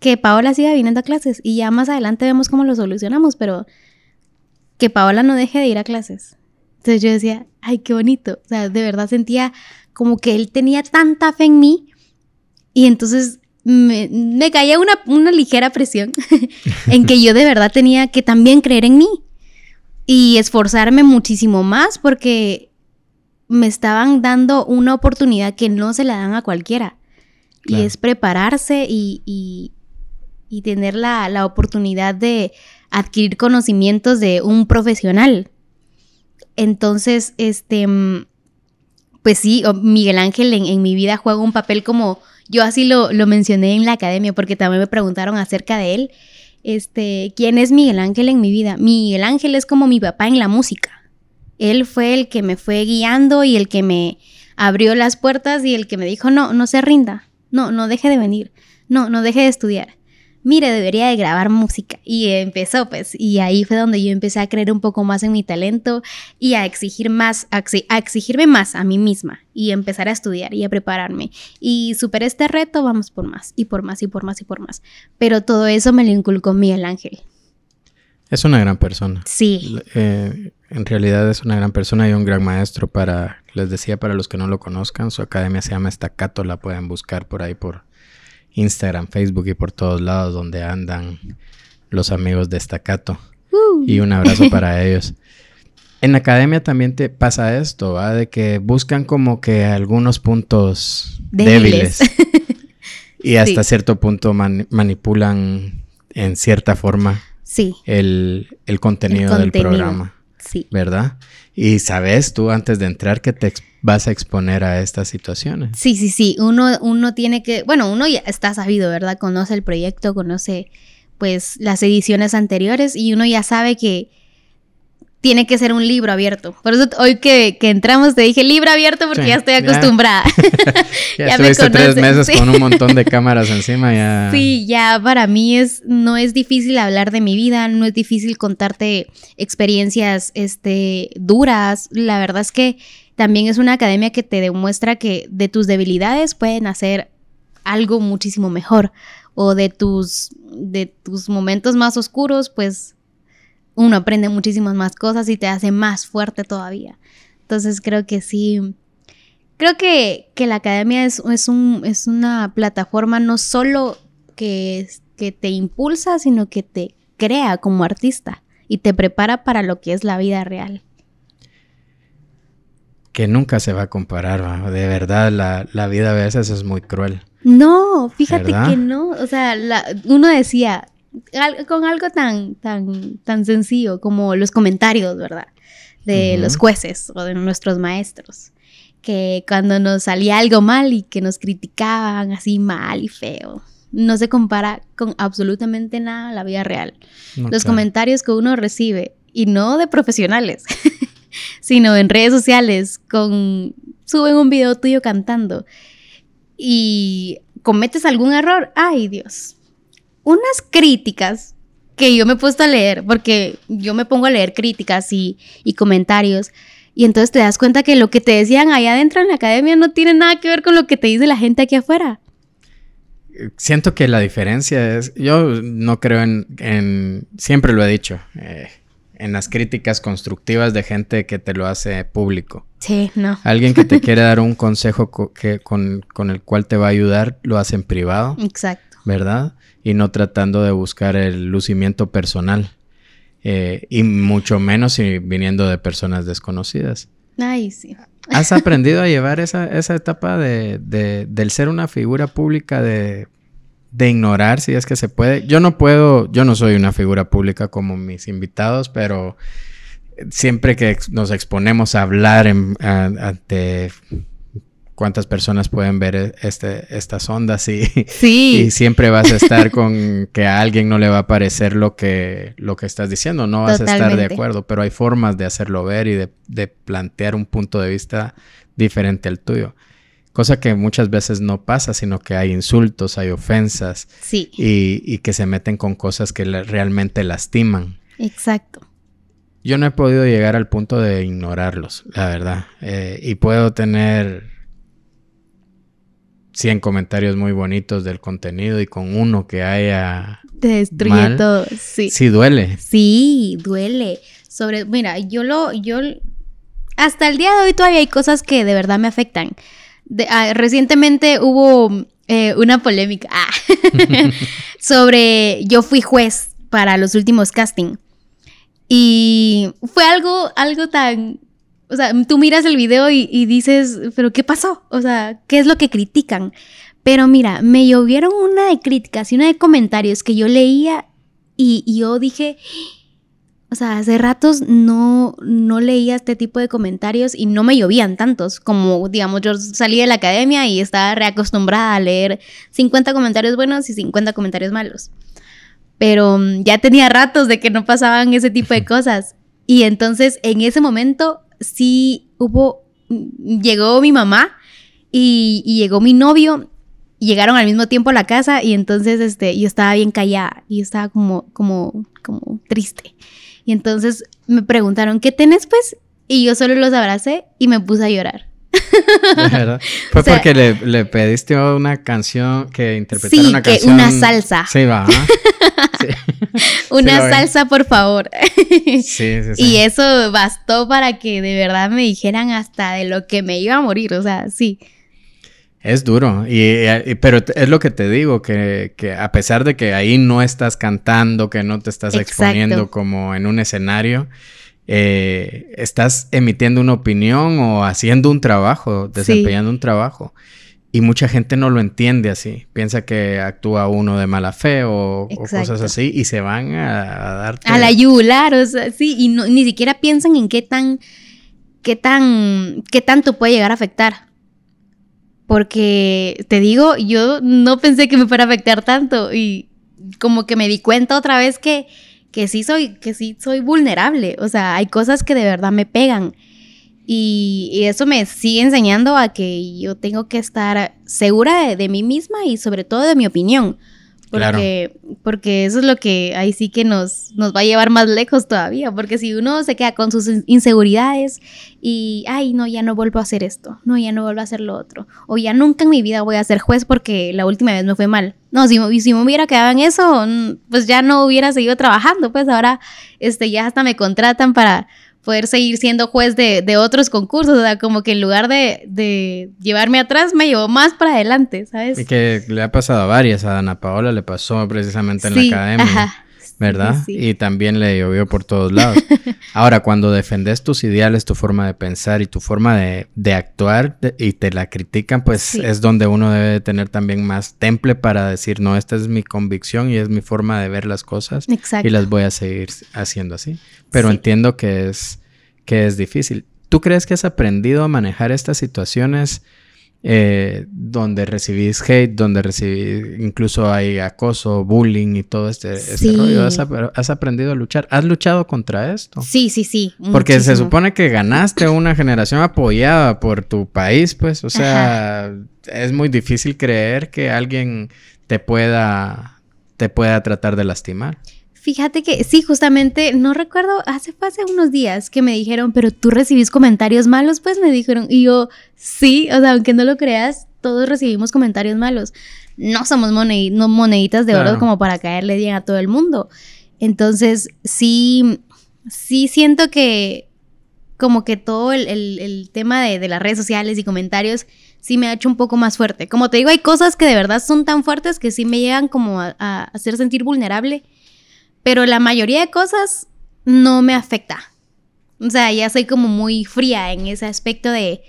que Paola siga viniendo a clases y ya más adelante vemos cómo lo solucionamos, pero que Paola no deje de ir a clases. Entonces yo decía, ay, qué bonito. O sea, de verdad sentía como que él tenía tanta fe en mí y entonces me, caía una, una ligera presión en que yo de verdad tenía que también creer en mí y esforzarme muchísimo más porque me estaban dando una oportunidad que no se la dan a cualquiera. Y es prepararse y, tener la, oportunidad de adquirir conocimientos de un profesional. Entonces, este, mm, pues sí, Miguel Ángel en, mi vida juega un papel como yo así lo, lo, mencioné en la academia porque también me preguntaron acerca de él. Este, ¿quién es Miguel Ángel en mi vida? Miguel Ángel es como mi papá en la música. Él fue el que me fue guiando y el que me abrió las puertas y el que me dijo, no, no se rinda, no, no deje de venir, no, no deje de estudiar. Mire, debería de grabar música. Y empezó, pues, y ahí fue donde yo empecé a creer un poco más en mi talento y a exigir más, a, exigirme más a mí misma y empezar a estudiar y a prepararme. Y superé este reto, vamos por más, y por más, y por más, y por más. Pero todo eso me lo inculcó Miguel Ángel. Es una gran persona. Sí. Eh, en realidad es una gran persona y un gran maestro para, les decía, para los que no lo conozcan, su academia se llama Estacato, la pueden buscar por ahí por Instagram, Facebook y por todos lados donde andan los amigos de Estacato. Uh. Y un abrazo para ellos. En la academia también te pasa esto, ¿va? De que buscan como que algunos puntos débiles. y hasta cierto punto manipulan en cierta forma sí. el, el, contenido del programa. Sí. ¿Verdad? Y sabes tú antes de entrar que te vas a exponer a estas situaciones. Sí, sí, sí. Uno, uno tiene que, bueno, uno ya está sabido, ¿verdad? Conoce el proyecto, conoce pues las ediciones anteriores y uno ya sabe que tiene que ser un libro abierto. Por eso hoy que, entramos te dije libro abierto porque ya estoy acostumbrada. Ya, ya, tres meses con un montón de cámaras encima. Ya. Sí, ya para mí es, no es difícil hablar de mi vida, no es difícil contarte experiencias este, duras. La verdad es que también es una academia que te demuestra que de tus debilidades pueden hacer algo muchísimo mejor o de tus, de tus momentos más oscuros, pues uno aprende muchísimas más cosas y te hace más fuerte todavía. Entonces creo que sí, creo que, la academia es, un, es una plataforma no solo que, que te impulsa, sino que te crea como artista y te prepara para lo que es la vida real. Que nunca se va a comparar, de verdad, la, vida a veces es muy cruel. No, fíjate que no, o sea, uno decía, con algo tan, tan, tan sencillo como los comentarios, ¿verdad? De los jueces o de nuestros maestros. Que cuando nos salía algo mal y que nos criticaban así mal y feo, no se compara con absolutamente nada la vida real. los comentarios que uno recibe, y no de profesionales, sino en redes sociales, con suben un video tuyo cantando y cometes algún error, ay Dios, unas críticas que yo me he puesto a leer, porque yo me pongo a leer críticas y, comentarios. Y entonces te das cuenta que lo que te decían ahí adentro en la academia no tiene nada que ver con lo que te dice la gente aquí afuera. Siento que la diferencia es, yo no creo en, siempre lo he dicho, eh, en las críticas constructivas de gente que te lo hace público. Sí, no. Alguien que te quiere dar un consejo que, con, con, el cual te va a ayudar, lo hace en privado. Exacto. ¿Verdad? y no tratando de buscar el lucimiento personal. Eh, y mucho menos si viniendo de personas desconocidas. Ay, ¿Has aprendido a llevar esa, etapa de, del ser una figura pública, de, ignorar si es que se puede? Yo no puedo, yo no soy una figura pública como mis invitados, pero siempre que nos exponemos a hablar ante cuántas personas pueden ver e, este, estas ondas y, siempre vas a estar con que a alguien no le va a parecer lo que, lo que estás diciendo, no vas a estar de acuerdo, pero hay formas de hacerlo ver y de, plantear un punto de vista diferente al tuyo. Cosa que muchas veces no pasa, sino que hay insultos, hay ofensas. Y, que se meten con cosas que realmente lastiman. Exacto. Yo no he podido llegar al punto de ignorarlos, la verdad. Eh, y puedo tener 100 comentarios muy bonitos del contenido y con uno que haya... Te sí. Sí, duele. Sí, duele. Sobre, mira, yo lo, yo, hasta el día de hoy todavía hay cosas que de verdad me afectan. Ah, recientemente hubo eh, una polémica ah, sobre, yo fui juez para los últimos casting. Y fue algo, algo tan o sea, tú miras el video y, dices, pero ¿qué pasó? O sea, ¿qué es lo que critican? Pero mira, me llovieron una de críticas y una de comentarios que yo leía y, yo dije, o sea, hace ratos no, no leía este tipo de comentarios y no me llovían tantos como, digamos, yo salí de la academia y estaba reacostumbrada a leer 50 comentarios buenos y 50 comentarios malos. Pero mm, ya tenía ratos de que no pasaban ese tipo de cosas. Y entonces en ese momento sí hubo, mm, llegó mi mamá y, llegó mi novio llegaron al mismo tiempo a la casa y entonces este, yo estaba bien callada y estaba como, como, como triste. Y entonces me preguntaron, ¿qué tenés pues? Y yo solo los abracé y me puse a llorar. Fue porque le, pediste una canción que interpretara una que una salsa. Sí, va. una salsa, por favor. sí, sí, Y eso bastó para que de verdad me dijeran hasta de lo que me iba a morir, o sea, sí. Es duro, y, pero es lo que te digo, que, a pesar de que ahí no estás cantando, que no te estás exponiendo como en un escenario, eh, estás emitiendo una opinión o haciendo un trabajo, desempeñando un trabajo. Y mucha gente no lo entiende así. Piensa que actúa uno de mala fe o, cosas así y se van a, dar... A la yugular, o sea, sí, y ni siquiera piensan en qué tan, qué tan, qué tanto puede llegar a afectar. Porque te digo, yo no pensé que me fuera a afectar tanto y como que me di cuenta otra vez que, que sí soy, que sí soy vulnerable. O sea, hay cosas que de verdad me pegan. Y, y eso me sigue enseñando a que yo tengo que estar segura de, de, mí misma y sobre todo de mi opinión. Porque, porque eso es lo que ahí sí que nos, nos va a llevar más lejos todavía, porque si uno se queda con sus inseguridades y, ay, no, ya no vuelvo a hacer esto, no, ya no vuelvo a hacer lo otro, o ya nunca en mi vida voy a ser juez porque la última vez me fue mal. No, si, si me hubiera quedado en eso, pues ya no hubiera seguido trabajando, pues ahora este, ya hasta me contratan para, poder seguir siendo juez de, otros concursos, o sea, como que en lugar de, llevarme atrás, me llevó más para adelante, ¿sabes? Y que le ha pasado a varias, a Ana Paola le pasó precisamente en la academia. Ajá. ¿verdad? Y también le llovió por todos lados. Ahora, cuando defendes tus ideales, tu forma de pensar y tu forma de, actuar y te la critican, pues es donde uno debe tener también más temple para decir, no, esta es mi convicción y es mi forma de ver las cosas y las voy a seguir haciendo así. Pero entiendo que es, que es difícil. ¿Tú crees que has aprendido a manejar estas situaciones? eh, donde recibís hate, donde recibís, incluso hay acoso, bullying y todo este, este rollo. Has, aprendido a luchar. ¿Has luchado contra esto? Sí, sí, sí. Porque se supone que ganaste una generación apoyada por tu país, pues, o sea, es muy difícil creer que alguien te pueda, te pueda tratar de lastimar. Fíjate que sí, justamente, no recuerdo, hace, pase unos días que me dijeron, pero tú recibís comentarios malos, pues me dijeron, y yo, sí, o sea, aunque no lo creas, todos recibimos comentarios malos. No somos moneditas de oro como para caerle bien a todo el mundo. Entonces, sí, sí siento que como que todo el, tema de, las redes sociales y comentarios sí me ha hecho un poco más fuerte. Como te digo, hay cosas que de verdad son tan fuertes que sí me llegan como a hacer sentir vulnerable pero la mayoría de cosas no me afecta. O sea, ya soy como muy fría en ese aspecto de,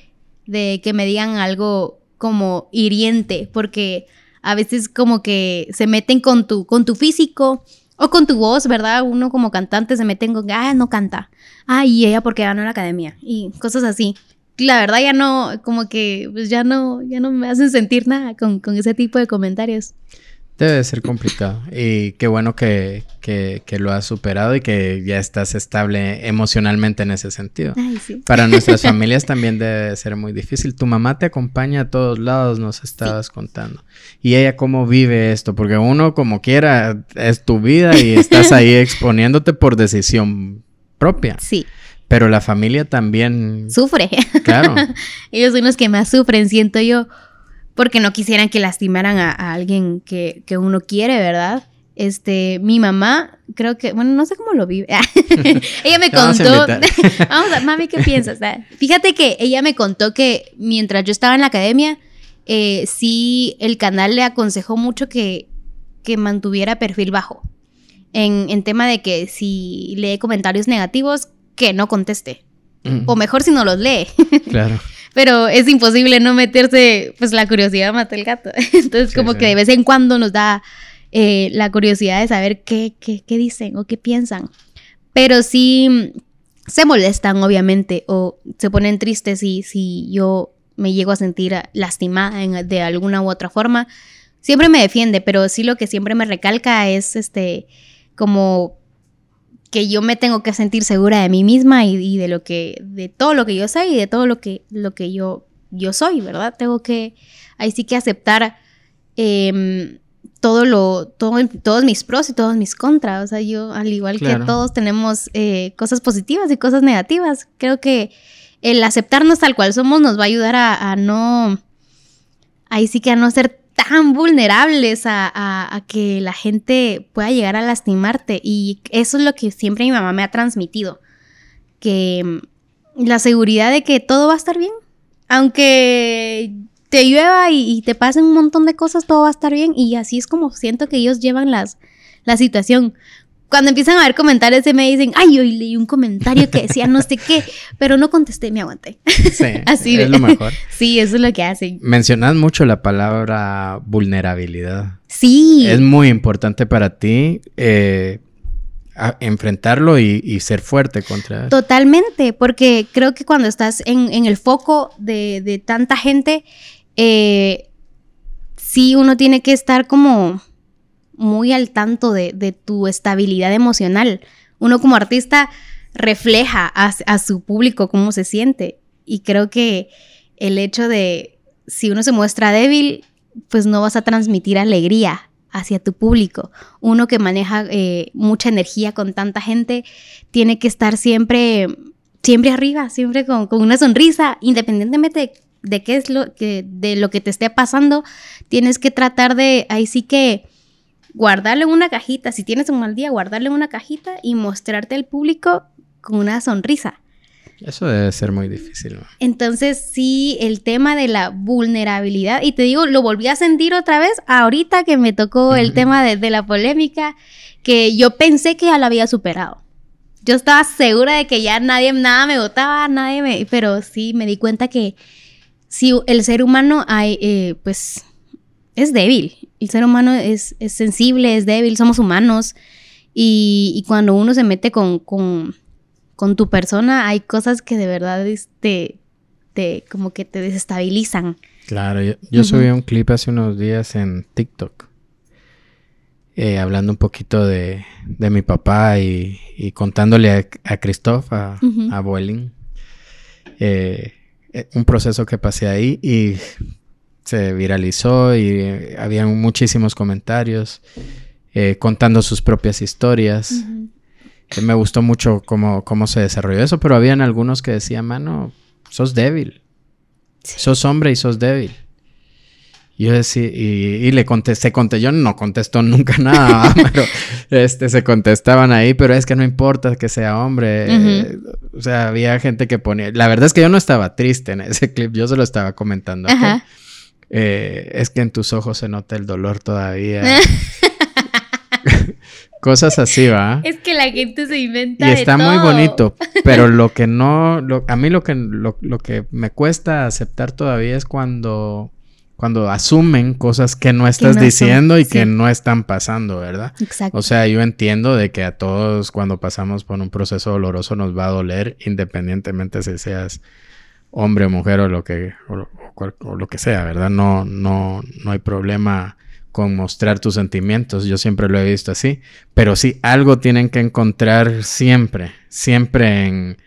de que me digan algo como hiriente, porque a veces como que se meten con tu, con tu físico o con tu voz, ¿verdad? Uno como cantante se meten con, ah, no canta, ah, y ella porque ganó la academia y cosas así. La verdad ya no, como que pues ya no, ya no me hacen sentir nada con, con ese tipo de comentarios. Debe ser complicado. Y qué bueno que, lo has superado y que ya estás estable emocionalmente en ese sentido. Para nuestras familias también debe ser muy difícil. Tu mamá te acompaña a todos lados, nos estabas contando. ¿Y ella cómo vive esto? Porque uno como quiera es tu vida y estás ahí exponiéndote por decisión propia. Sí. Pero la familia también... Sufre. Claro. Ellos son los que más sufren, siento yo porque no quisieran que lastimaran a, alguien que, uno quiere, ¿verdad? Este, mi mamá, creo que, bueno, no sé cómo lo vive. ella me contó, vamos a, mami, ¿qué piensas? Ah, fíjate que ella me contó que mientras yo estaba en la academia, eh, sí, el canal le aconsejó mucho que, que mantuviera perfil bajo. En, tema de que si lee comentarios negativos, que no conteste. Mm. O mejor si no los lee. claro pero es imposible no meterse, pues la curiosidad mata el gato. Entonces como que de vez en cuando nos da eh, la curiosidad de saber qué, qué, qué dicen o qué piensan. Pero sí se molestan, obviamente, o se ponen tristes Y si yo me llego a sentir lastimada de alguna u otra forma. Siempre me defiende, pero sí lo que siempre me recalca es este como que yo me tengo que sentir segura de mí misma y, de lo que, de todo lo que yo sé y de todo lo que, lo que yo, yo soy, ¿verdad? Tengo que, ahí sí que aceptar em, todo lo, todos mis pros y todos mis contras. O sea, yo, al igual que todos tenemos eh, cosas positivas y cosas negativas, creo que el aceptarnos tal cual somos nos va a ayudar a, a no, ahí sí que a no ser tan vulnerables a, que la gente pueda llegar a lastimarte. Y eso es lo que siempre mi mamá me ha transmitido. Que mm, la seguridad de que todo va a estar bien. Aunque te llueva y, y te pasen un montón de cosas, todo va a estar bien. Y así es como siento que ellos llevan las, la situación cuando empiezan a ver comentarios se me dicen, ay, hoy leí un comentario que decía no sé qué, pero no contesté, me aguanté. Sí, Así es lo mejor. Sí, eso es lo que hacen. Mencionas mucho la palabra vulnerabilidad. Sí. Es muy importante para ti eh, enfrentarlo y, ser fuerte contra él. Totalmente, porque creo que cuando estás en, el foco de, tanta gente, eh, sí uno tiene que estar como muy al tanto de, tu estabilidad emocional. Uno como artista refleja a, su público cómo se siente y creo que el hecho de si uno se muestra débil, pues no vas a transmitir alegría hacia tu público. Uno que maneja eh, mucha energía con tanta gente tiene que estar siempre, siempre arriba, siempre con, una sonrisa, independientemente de, qué es lo que, de lo que te esté pasando, tienes que tratar de, ahí sí que guardarlo en una cajita, si tienes un mal día, guardarlo en una cajita y mostrarte al público con una sonrisa. Eso debe ser muy difícil. ¿no? Entonces, sí, el tema de la vulnerabilidad, y te digo, lo volví a sentir otra vez ahorita que me tocó el tema de, la polémica, que yo pensé que ya lo había superado. Yo estaba segura de que ya nadie, nada me votaba, nadie me... Pero sí, me di cuenta que si el ser humano, hay, eh, pues, es débil. El ser humano es, sensible, es débil, somos humanos. Y, cuando uno se mete con, con, tu persona, hay cosas que de verdad este, te, como que te desestabilizan. Claro, yo, subí un clip hace unos días en TikTok. Eh, hablando un poquito de, de mi papá y, y contándole a, a Christoph, a, uh un proceso que pasé ahí y se viralizó y eh, había muchísimos comentarios eh, contando sus propias historias. Eh, me gustó mucho cómo, cómo se desarrolló eso, pero habían algunos que decían, mano, sos débil. Sos hombre y sos débil. yo decía, y, le contesté, conté yo no contesto nunca nada, pero este, se contestaban ahí, pero es que no importa que sea hombre. o sea, había gente que ponía, la verdad es que yo no estaba triste en ese clip, yo se lo estaba comentando. Eh, es que en tus ojos se nota el dolor todavía. Cosas así, ¿va? Es que la gente se inventa. Y está muy bonito, pero lo que no, lo, a mí lo que, lo, que me cuesta aceptar todavía es cuando cuando asumen cosas que no estás diciendo y que no están pasando, ¿verdad? Exacto. O sea, yo entiendo de que a todos cuando pasamos por un proceso doloroso nos va a doler independientemente si seas hombre o mujer o lo que, o, lo que sea, ¿verdad? No, no, no hay problema con mostrar tus sentimientos, yo siempre lo he visto así, pero sí, algo tienen que encontrar siempre, siempre en,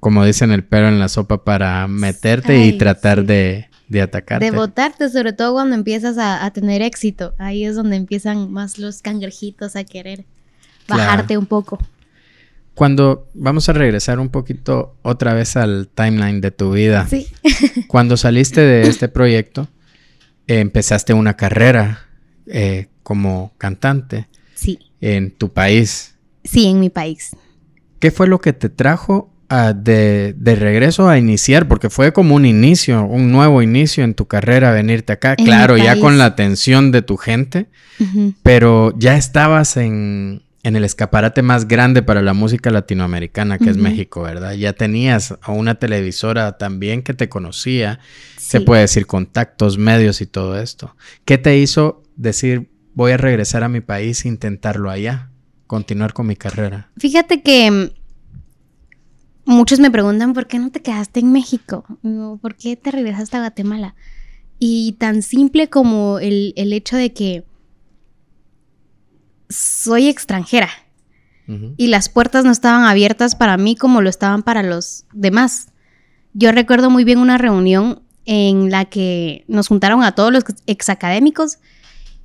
como dicen el perro en la sopa, para meterte y tratar de, de atacarte. De votarte, sobre todo cuando empiezas a, tener éxito, ahí es donde empiezan más los cangrejitos a querer bajarte un poco cuando vamos a regresar un poquito otra vez al timeline de tu vida. Sí. cuando saliste de este proyecto, eh, empezaste una carrera eh, como cantante. Sí. En tu país. Sí, en mi país. ¿Qué fue lo que te trajo de, regreso a iniciar? Porque fue como un inicio, un nuevo inicio en tu carrera venirte acá. claro, ya con la atención de tu gente, pero ya estabas en, en el escaparate más grande para la música latinoamericana, que es México, ¿verdad? Ya tenías a una televisora también que te conocía, se puede decir contactos, medios y todo esto. ¿Qué te hizo decir voy a regresar a mi país e intentarlo allá, continuar con mi carrera? Fíjate que mm, muchos me preguntan por qué no te quedaste en México, por qué te regresaste a Guatemala. Y tan simple como el, el hecho de que soy extranjera y las puertas no estaban abiertas para mí como lo estaban para los demás. Yo recuerdo muy bien una reunión en la que nos juntaron a todos los exacadémicos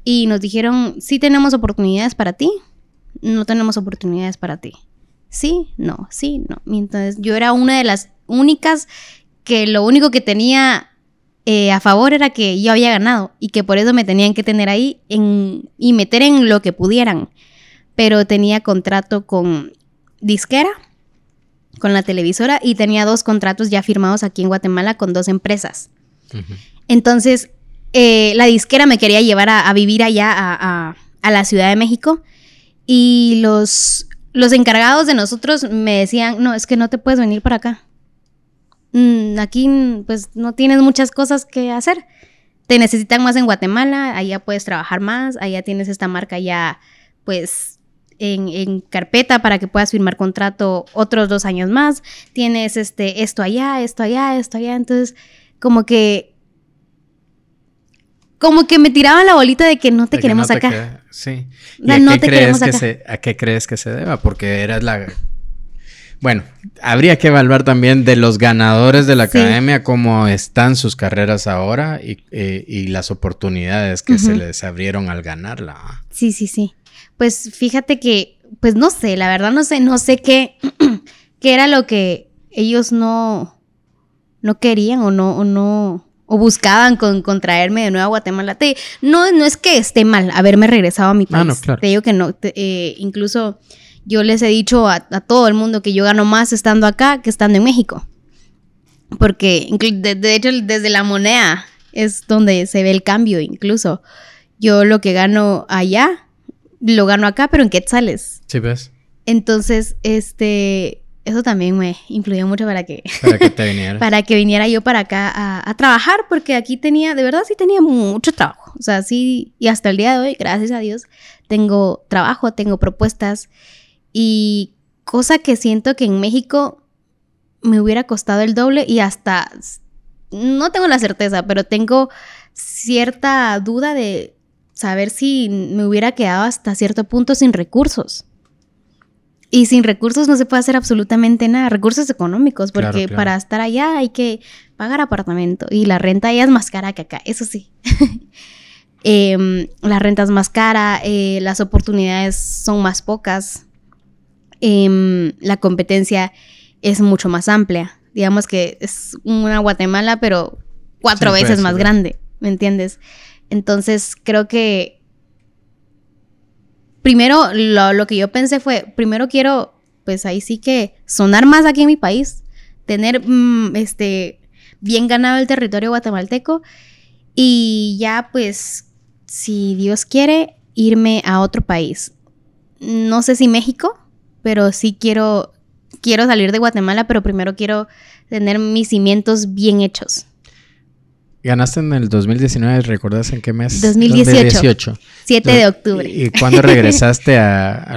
y nos dijeron, sí tenemos oportunidades para ti, no tenemos oportunidades para ti. Sí, no, sí, no. entonces yo era una de las únicas que lo único que tenía eh, a favor era que yo había ganado y que por eso me tenían que tener ahí y meter en lo que pudieran. Pero tenía contrato con disquera, con la televisora y tenía dos contratos ya firmados aquí en Guatemala con dos empresas. Entonces, eh, la disquera me quería llevar a, vivir allá a, a, la Ciudad de México y los, los encargados de nosotros me decían, no, es que no te puedes venir para acá. Mm, aquí mm, pues no tienes muchas cosas que hacer. Te necesitan más en Guatemala, allá puedes trabajar más, allá tienes esta marca ya pues en, carpeta para que puedas firmar contrato otros dos años más, tienes este, esto allá, esto allá, esto allá, entonces como que... Como que me tiraba la bolita de que no te queremos acá. sí. no te crees ¿A qué crees que se deba? Porque eras la bueno, habría que evaluar también de los ganadores de la academia cómo están sus carreras ahora y, eh, y las oportunidades que se les abrieron al ganarla. Sí, sí, sí. Pues fíjate que, pues no sé, la verdad no sé, no sé qué, qué era lo que ellos no, no querían o no, o no, o buscaban con, traerme de nuevo a Guatemala. no, no es que esté mal haberme regresado a mi ah, país. Te digo que no, eh, incluso yo les he dicho a, todo el mundo que yo gano más estando acá que estando en México. Porque de, hecho desde la moneda es donde se ve el cambio incluso. Yo lo que gano allá, lo gano acá, pero en quetzales. Sí, ves. Pues. Entonces, este, eso también me influyó mucho para que... Para que te viniera. yo para acá a, a, trabajar, porque aquí tenía, de verdad sí tenía mucho trabajo. O sea, sí, y hasta el día de hoy, gracias a Dios, tengo trabajo, tengo propuestas. Y cosa que siento que en México me hubiera costado el doble y hasta, no tengo la certeza, pero tengo cierta duda de saber si me hubiera quedado hasta cierto punto sin recursos. Y sin recursos no se puede hacer absolutamente nada, recursos económicos, porque para estar allá hay que pagar apartamento y la renta allá es más cara que acá, eso sí. Em, la renta es más cara, eh, las oportunidades son más pocas, Em, la competencia es mucho más amplia. Digamos que es una Guatemala, pero cuatro veces más grande, ¿me entiendes? Entonces creo que primero lo, que yo pensé fue, primero quiero, pues ahí sí que sonar más aquí en mi país, tener mm, este bien ganado el territorio guatemalteco y ya pues si Dios quiere irme a otro país. No sé si México, pero sí quiero, quiero salir de Guatemala, pero primero quiero tener mis cimientos bien hechos. Ganaste en el 2019, ¿Recuerdas en qué mes? 2018. 7 de octubre. ¿Y, cuándo regresaste a,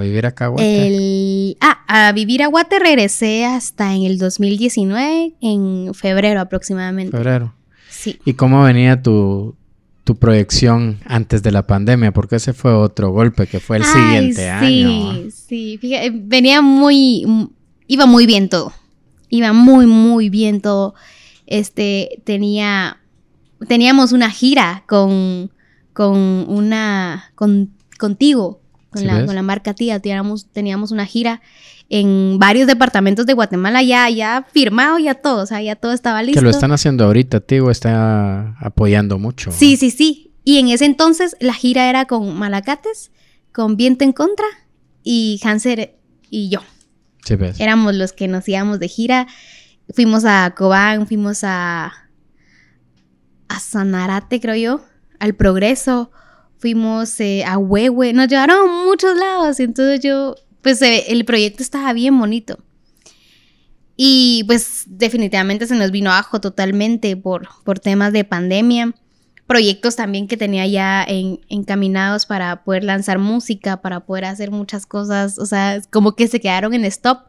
vivir acá a Guate? ah, a vivir a Guate regresé hasta en el 2019, en febrero aproximadamente. Febrero. Sí. ¿Y cómo venía tu, tu proyección antes de la pandemia, porque ese fue otro golpe que fue el siguiente año. Sí, sí, venía muy, iba muy bien todo, iba muy, muy bien todo. Este, tenía, teníamos una gira con, con una, con, contigo, con, la, marca Tía, teníamos una gira en varios departamentos de Guatemala ya, ya firmado, ya todo, o sea, ya todo estaba listo. Que lo están haciendo ahorita, Tigo está apoyando mucho. Sí, sí, sí. Y en ese entonces la gira era con Malacates, con Viento en Contra y Hanser y yo. Sí, ves. Pues. Éramos los que nos íbamos de gira. Fuimos a Cobán, fuimos a, a Sanarate, creo yo, al Progreso, fuimos eh, a Huehue, nos llevaron a muchos lados. Entonces yo pues el proyecto estaba bien bonito. Y pues definitivamente se nos vino ajo totalmente por, por temas de pandemia. Proyectos también que tenía ya encaminados para poder lanzar música, para poder hacer muchas cosas. O sea, como que se quedaron en stop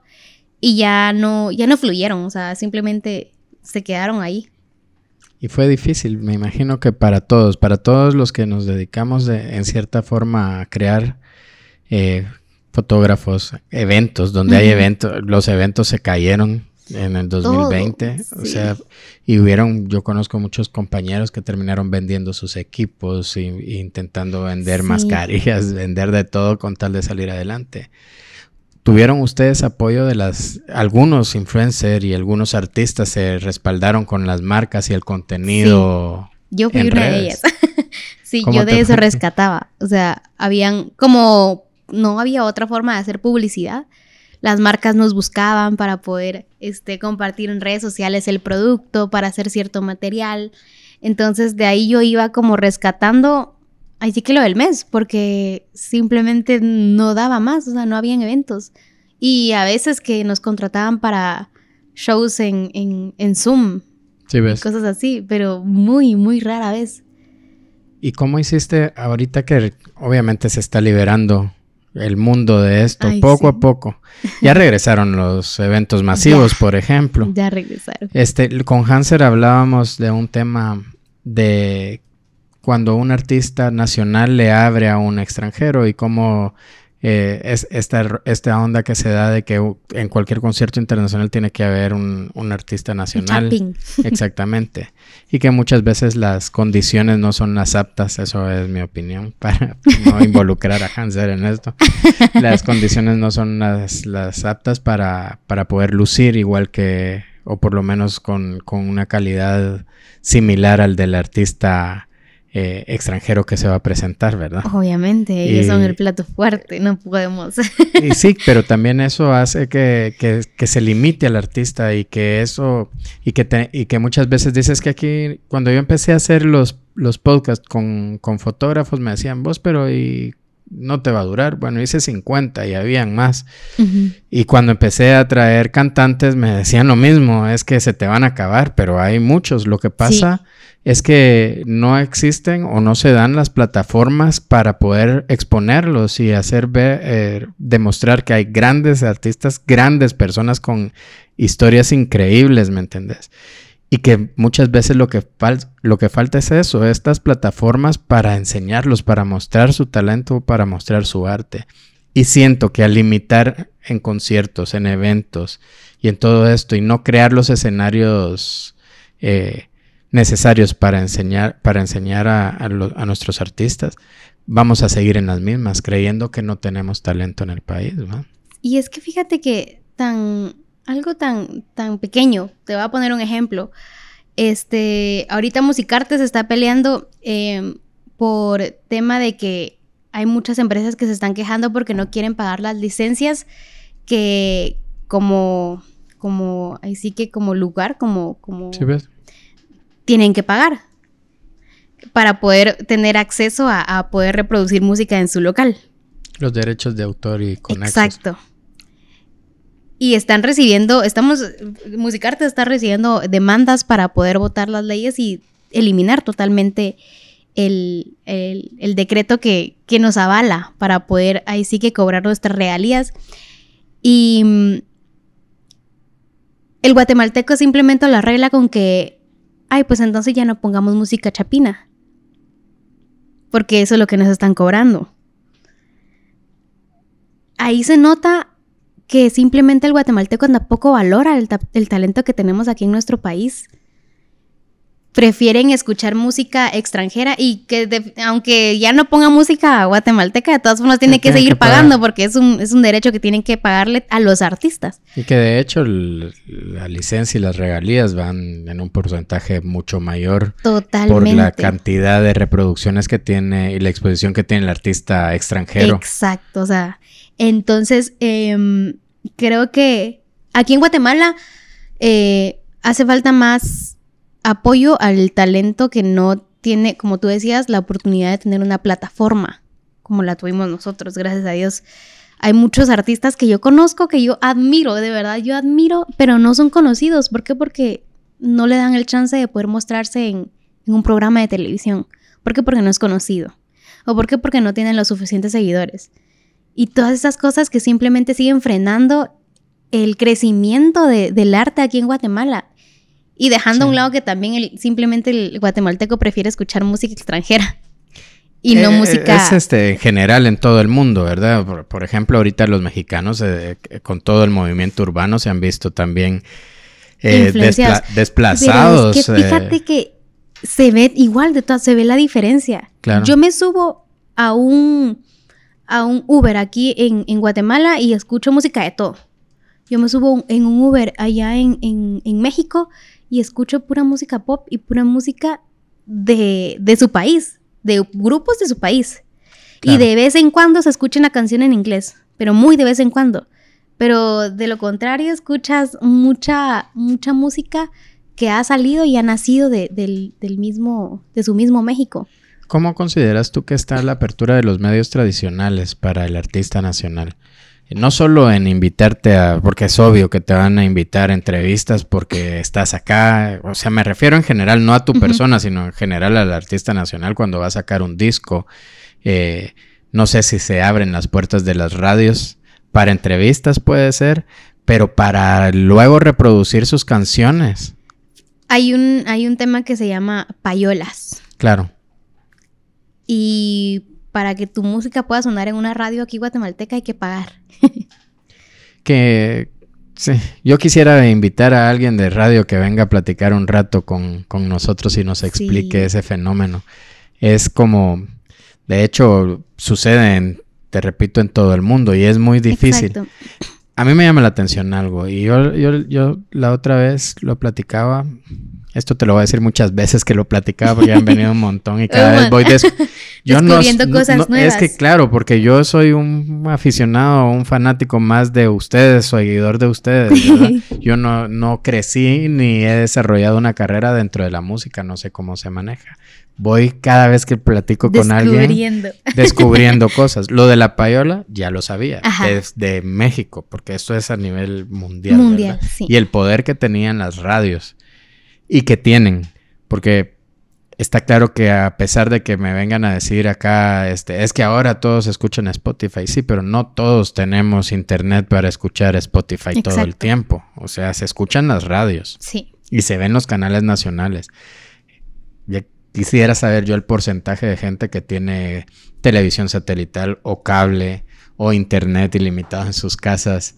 y ya no, ya no fluyeron. O sea, simplemente se quedaron ahí. Y fue difícil, me imagino que para todos, para todos los que nos dedicamos en cierta forma a crear, eh, fotógrafos, eventos, donde hay eventos, los eventos se cayeron en el 2020, o sea, y hubieron, yo conozco muchos compañeros que terminaron vendiendo sus equipos e, intentando vender mascarillas, vender de todo con tal de salir adelante. ¿Tuvieron ustedes apoyo de las, algunos influencers y algunos artistas se respaldaron con las marcas y el contenido? Yo fui una de ellas. sí, yo de eso rescataba. O sea, habían como no había otra forma de hacer publicidad. Las marcas nos buscaban para poder este, compartir en redes sociales el producto, para hacer cierto material. Entonces de ahí yo iba como rescatando, así que lo del mes, porque simplemente no daba más, o sea, no habían eventos. Y a veces que nos contrataban para shows en, en Zoom. Sí, ves. Cosas así, pero muy, muy rara vez. ¿Y cómo hiciste ahorita que obviamente se está liberando el mundo de esto poco a poco. Ya regresaron los eventos masivos, por ejemplo. Ya regresaron. Este, con Hanser hablábamos de un tema de cuando un artista nacional le abre a un extranjero y cómo eh, es esta, esta, onda que se da de que en cualquier concierto internacional tiene que haber un, artista nacional. Exactamente. Y que muchas veces las condiciones no son las aptas, eso es mi opinión, para no involucrar a Hanser en esto. Las condiciones no son las, las aptas para, para poder lucir igual que, o por lo menos con, con una calidad similar al del artista eh, extranjero que se va a presentar, ¿verdad? Obviamente, ellos son el plato fuerte, no podemos. y sí, pero también eso hace que, se limite al artista y que eso, y que, y que muchas veces dices que aquí, cuando yo empecé a hacer los, los podcasts con, fotógrafos, me decían, vos, pero ¿y no te va a durar. Bueno, hice 50 y habían más. Y cuando empecé a traer cantantes me decían lo mismo, es que se te van a acabar, pero hay muchos. Lo que pasa es que no existen o no se dan las plataformas para poder exponerlos y hacer ver, eh, demostrar que hay grandes artistas, grandes personas con historias increíbles, ¿me entendés? Y que muchas veces lo que, falta es eso, estas plataformas para enseñarlos, para mostrar su talento, para mostrar su arte. Y siento que al limitar en conciertos, en eventos y en todo esto, y no crear los escenarios eh, necesarios para enseñar, para enseñar a, a, nuestros artistas, vamos a seguir en las mismas, creyendo que no tenemos talento en el país. Y es que fíjate que tan, algo tan, tan pequeño, te voy a poner un ejemplo. Este, ahorita Musicarte se está peleando em, por tema de que hay muchas empresas que se están quejando porque no quieren pagar las licencias que como como que como lugar como como tienen que pagar para poder tener acceso a, poder reproducir música en su local. Los derechos de autor y con Exacto. Y están recibiendo, estamos, Musicarte está recibiendo demandas para poder votar las leyes y eliminar totalmente el, decreto que, nos avala para poder ahí sí que cobrar nuestras realías. Y mm, el guatemalteco simplemente la regla con que ay, pues entonces ya no pongamos música chapina, porque eso es lo que nos están cobrando. Ahí se nota que simplemente el guatemalteco tampoco valora el, el talento que tenemos aquí en nuestro país prefieren escuchar música extranjera y que aunque ya no ponga música guatemalteca, de todas formas tiene que seguir pagando porque es un, es un derecho que tienen que pagarle a los artistas. Y que de hecho la licencia y las regalías van en un porcentaje mucho mayor Totalmente. por la cantidad de reproducciones que tiene y la exposición que tiene el artista extranjero. Exacto, o sea, entonces em, creo que aquí en Guatemala eh, hace falta más apoyo al talento que no tiene, como tú decías, la oportunidad de tener una plataforma como la tuvimos nosotros, gracias a Dios. Hay muchos artistas que yo conozco, que yo admiro, de verdad, yo admiro, pero no son conocidos. ¿Por qué? Porque no le dan el chance de poder mostrarse en, un programa de televisión. ¿Por qué? Porque no es conocido. ¿O por qué? Porque no tienen los suficientes seguidores. Y todas esas cosas que simplemente siguen frenando el crecimiento del arte aquí en Guatemala. Y dejando a un lado que también simplemente el guatemalteco prefiere escuchar música extranjera y no eh, música. Es este, en general en todo el mundo, ¿verdad? Por, ejemplo, ahorita los mexicanos eh, eh, con todo el movimiento urbano se han visto también desplazados. que fíjate que se ve igual de todo, se ve la diferencia. Yo me subo a un, a un Uber aquí en, Guatemala y escucho música de todo. Yo me subo en un Uber allá en, en México y escucho pura música pop y pura música de, su país, de grupos de su país. Y de vez en cuando se escucha una canción en inglés, pero muy de vez en cuando. Pero de lo contrario, escuchas mucha, mucha música que ha salido y ha nacido de, del, mismo, de su mismo México. ¿Cómo consideras tú que está la apertura de los medios tradicionales para el artista nacional? no solo en invitarte a, porque es obvio que te van a invitar a entrevistas porque estás acá, o sea, me refiero en general no a tu persona, sino en general al artista nacional cuando va a sacar un disco. Eh, no sé si se abren las puertas de las radios para entrevistas, puede ser, pero para luego reproducir sus canciones. Hay un, hay un tema que se llama payolas. Claro. Y para que tu música pueda sonar en una radio aquí guatemalteca hay que pagar. que sí, yo quisiera invitar a alguien de radio que venga a platicar un rato con, nosotros y nos explique ese fenómeno. Es como, de hecho, sucede, en, te repito, en todo el mundo y es muy difícil. A mí me llama la atención algo y yo, yo la otra vez lo platicaba esto te lo voy a decir muchas veces que lo platicaba porque han venido un montón y cada vez voy descubriendo cosas nuevas. Es que claro, porque yo soy un aficionado, un fanático más de ustedes, seguidor de ustedes. yo no, crecí ni he desarrollado una carrera dentro de la música, no sé cómo se maneja. Voy cada vez que platico con alguien descubriendo cosas. Lo de la payola ya lo sabía, desde México, porque esto es a nivel mundial. mundial Y el poder que tenían las radios y que tienen. Porque está claro que a pesar de que me vengan a decir acá, este, es que ahora todos escuchan Spotify, sí, pero no todos tenemos internet para escuchar Spotify todo el tiempo. O sea, se escuchan las radios. Y se ven los canales nacionales. Ya quisiera saber yo el porcentaje de gente que tiene televisión satelital o cable o internet ilimitado en sus casas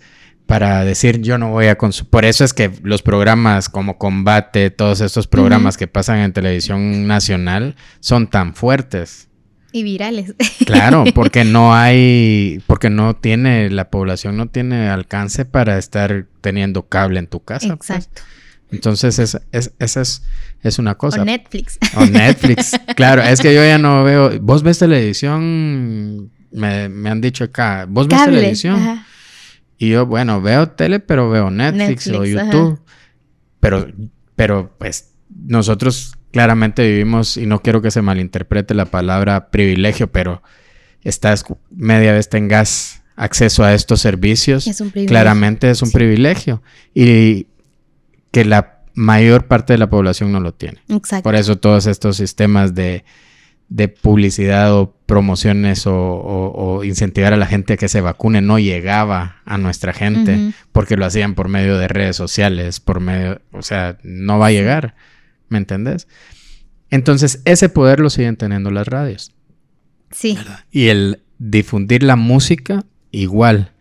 para decir yo no voy a consumir. Por eso es que los programas como Combate, todos estos programas que pasan en televisión nacional son tan fuertes. Y virales. Claro, porque no hay, porque no tiene, la población no tiene alcance para estar teniendo cable en tu casa. Pues. Exacto. Entonces, esa es, es, una cosa. O Netflix. O Netflix. claro, es que yo ya no veo. ¿Vos ves televisión? Me, han dicho acá. ¿Vos ves televisión? Ajá y yo, bueno, veo tele, pero veo Netflix, o YouTube. Pero, pero pues nosotros claramente vivimos, y no quiero que se malinterprete la palabra privilegio, pero estás media vez tengas acceso a estos servicios, claramente es un privilegio. Y que la mayor parte de la población no lo tiene. Exacto. Por eso todos estos sistemas de, de publicidad o promociones o, incentivar a la gente a que se vacune no llegaba a nuestra gente porque lo hacían por medio de redes sociales, por medio, o sea, no va a llegar, ¿me entendés? Entonces, ese poder lo siguen teniendo las radios. Sí. Y el difundir la música, igual.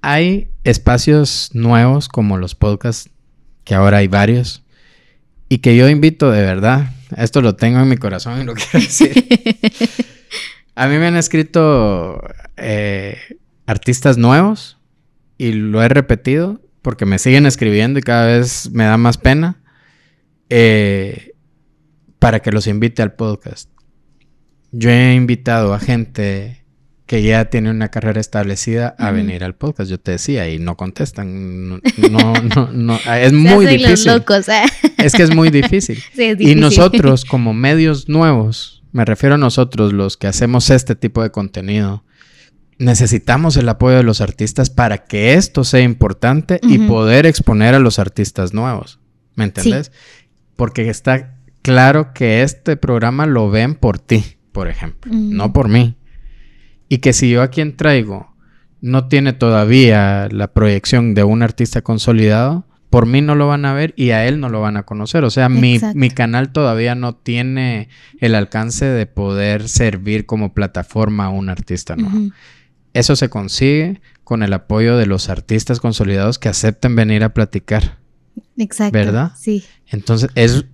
Hay espacios nuevos como los podcasts, que ahora hay varios, y que yo invito de verdad, esto lo tengo en mi corazón y lo quiero decir. A mí me han escrito eh, artistas nuevos y lo he repetido porque me siguen escribiendo y cada vez me da más pena eh, para que los invite al podcast. Yo he invitado a gente que ya tiene una carrera establecida a venir al podcast, yo te decía, y no contestan. No, no, es muy difícil. ¿eh? Es que es muy difícil. Y nosotros como medios nuevos, me refiero a nosotros los que hacemos este tipo de contenido, necesitamos el apoyo de los artistas para que esto sea importante y poder exponer a los artistas nuevos. ¿Me entendés? Porque está claro que este programa lo ven por ti, por ejemplo, no por mí. Y que si yo a quien traigo no tiene todavía la proyección de un artista consolidado, por mí no lo van a ver y a él no lo van a conocer. O sea, mi, canal todavía no tiene el alcance de poder servir como plataforma a un artista nuevo. Eso se consigue con el apoyo de los artistas consolidados que acepten venir a platicar. Exacto. ¿Verdad? Sí. Entonces, es,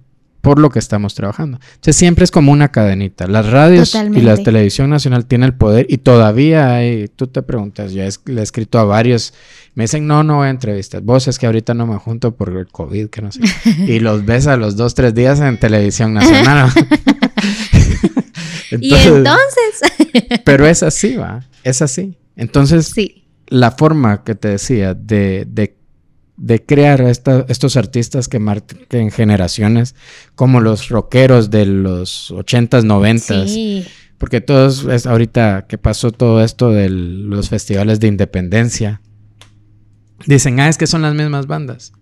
por lo que estamos trabajando. Entonces siempre es como una cadenita. Las radios y la televisión nacional tienen el poder y todavía hay, tú te preguntas, yo le he escrito a varios, me dicen, no, no voy a entrevistas, vos es que ahorita no me junto por el COVID, que no sé. y los ves a los dos, tres días en televisión nacional. y entonces... pero es así, va, es así. Entonces, sí. la forma que te decía de, de de crear estos artistas que marquen generaciones, como los rockeros de los 80s, 90s. Porque todos, ahorita que pasó todo esto de los festivales de independencia, dicen, ah, es que son las mismas bandas.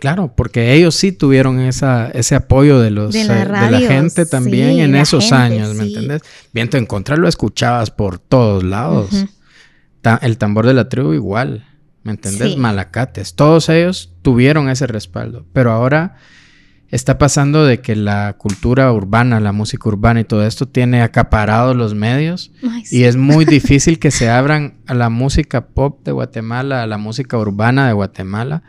Claro, porque ellos sí tuvieron ese apoyo de los la, eh, gente también en esos años, ¿me entendés? Viento en contra lo escuchabas por todos lados. el tambor de la tribu igual. ¿me entendés? Malacates. Todos ellos tuvieron ese respaldo, pero ahora está pasando de que la cultura urbana, la música urbana y todo esto tiene acaparados los medios y es muy difícil que se abran a la música pop de Guatemala, a la música urbana de Guatemala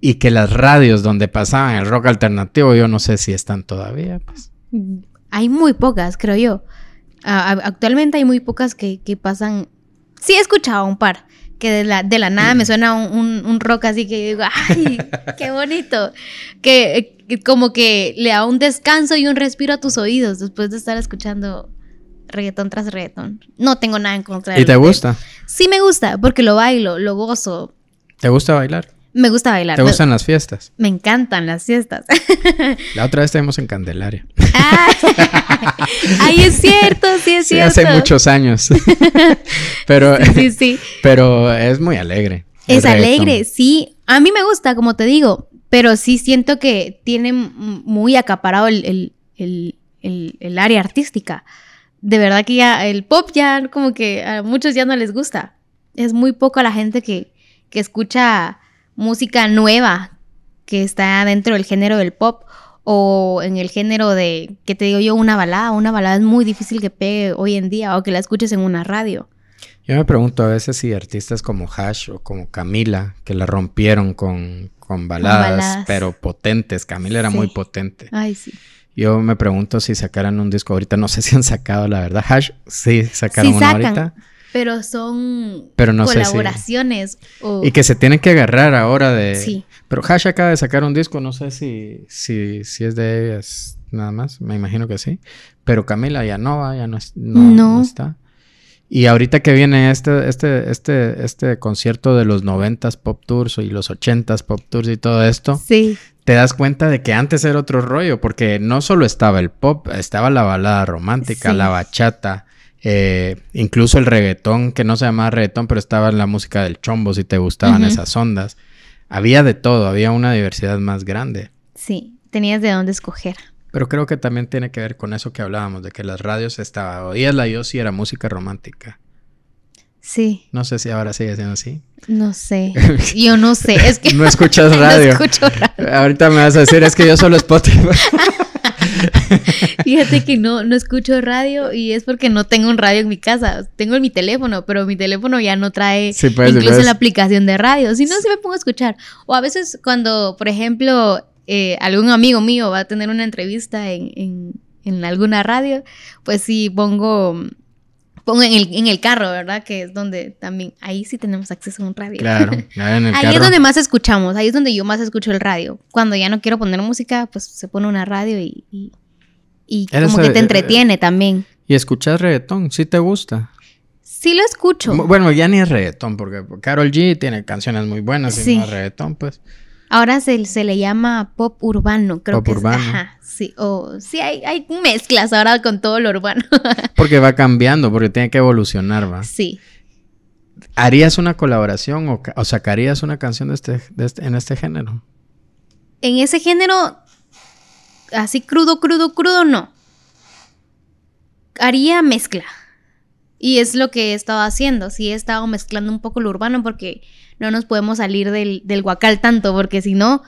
y que las radios donde pasaban el rock alternativo, yo no sé si están todavía. Pues. Hay muy pocas, creo yo. actualmente hay muy pocas que, que pasan. Sí, he escuchado un par, que de la, de la nada me mm. suena un, rock así que digo, ¡ay, qué bonito! que, eh, como que le da un descanso y un respiro a tus oídos después de estar escuchando reggaetón tras reggaetón. No tengo nada en contra. ¿Y te gusta? Sí me gusta, porque lo bailo, lo gozo. ¿Te gusta bailar? Me gusta bailar. ¿Te gustan las fiestas? Me encantan las fiestas. La otra vez estuvimos en Candelaria. Ah, ay, es cierto, sí es cierto. Hace muchos años. Pero, sí, sí, pero es muy alegre. Es alegre, sí. A mí me gusta, como te digo, pero sí siento que tiene muy acaparado el, área artística. De verdad que ya el pop ya como que a muchos ya no les gusta. Es muy poca la gente que, que escucha música nueva que está dentro del género del pop o en el género de, que te digo yo, una balada. Una balada es muy difícil que pegue hoy en día o que la escuches en una radio. Yo me pregunto a veces si artistas como Hash o como Camila, que la rompieron con, baladas, pero potentes. Camila era muy potente. Ay, sí. Yo me pregunto si sacaran un disco ahorita. No sé si han sacado, la verdad. Hash, sí, sacaron sí, una sacan pero son colaboraciones. Y que se tienen que agarrar ahora de... Sí. Pero Hash acaba de sacar un disco, no sé si, si, si es de ellas nada más, me imagino que sí. Pero Camila ya no va, ya no, está. Y ahorita que viene este, este, este, este concierto de los 90 Pop Tours y los ochentas Pop Tours y todo esto, sí. te das cuenta de que antes era otro rollo, porque no solo estaba el pop, estaba la balada romántica, la bachata, eh, incluso el reggaetón, que no se llamaba reggaetón, pero estaba en la música del chombo, si te gustaban esas ondas. Había de todo, había una diversidad más grande. Sí, tenías de dónde escoger. Pero creo que también tiene que ver con eso que hablábamos, de que las radios estaban, oías la yo sí era música romántica. Sí. No sé si ahora sigue siendo así. No sé. Yo no sé. Es que no escuchas radio. Ahorita me vas a decir, es que yo solo Spotify. Fíjate que no, no escucho radio y es porque no tengo un radio en mi casa. Tengo en mi teléfono, pero mi teléfono ya no trae pues, incluso la aplicación de radio. Si no, sí me pongo a escuchar. O a veces cuando, por ejemplo, eh, algún amigo mío va a tener una entrevista en, alguna radio, pues si pongo pongo en el, carro, ¿verdad? Que es donde también, ahí sí tenemos acceso a un radio. Claro, Ahí es donde más escuchamos, ahí es donde yo más escucho el radio. Cuando ya no quiero poner música, pues se pone una radio y, como que te entretiene eh, también. ¿Y escuchas reggaetón? ¿Sí te gusta? Sí lo escucho. Bueno, ya ni es reggaetón, porque Carol G tiene canciones muy buenas y no es reggaetón, pues. Ahora se, le llama pop urbano, creo que urbano. ajá, sí, o sí hay, hay, mezclas ahora con todo lo urbano. porque va cambiando, porque tiene que evolucionar, ¿va? Sí. ¿Harías una colaboración o, sacarías una canción este, de este, en este género? En ese género, así crudo, crudo, crudo, no. Haría mezcla. Y es lo que he estado haciendo. Sí, he estado mezclando un poco lo urbano porque no nos podemos salir del, guacal tanto, porque si no,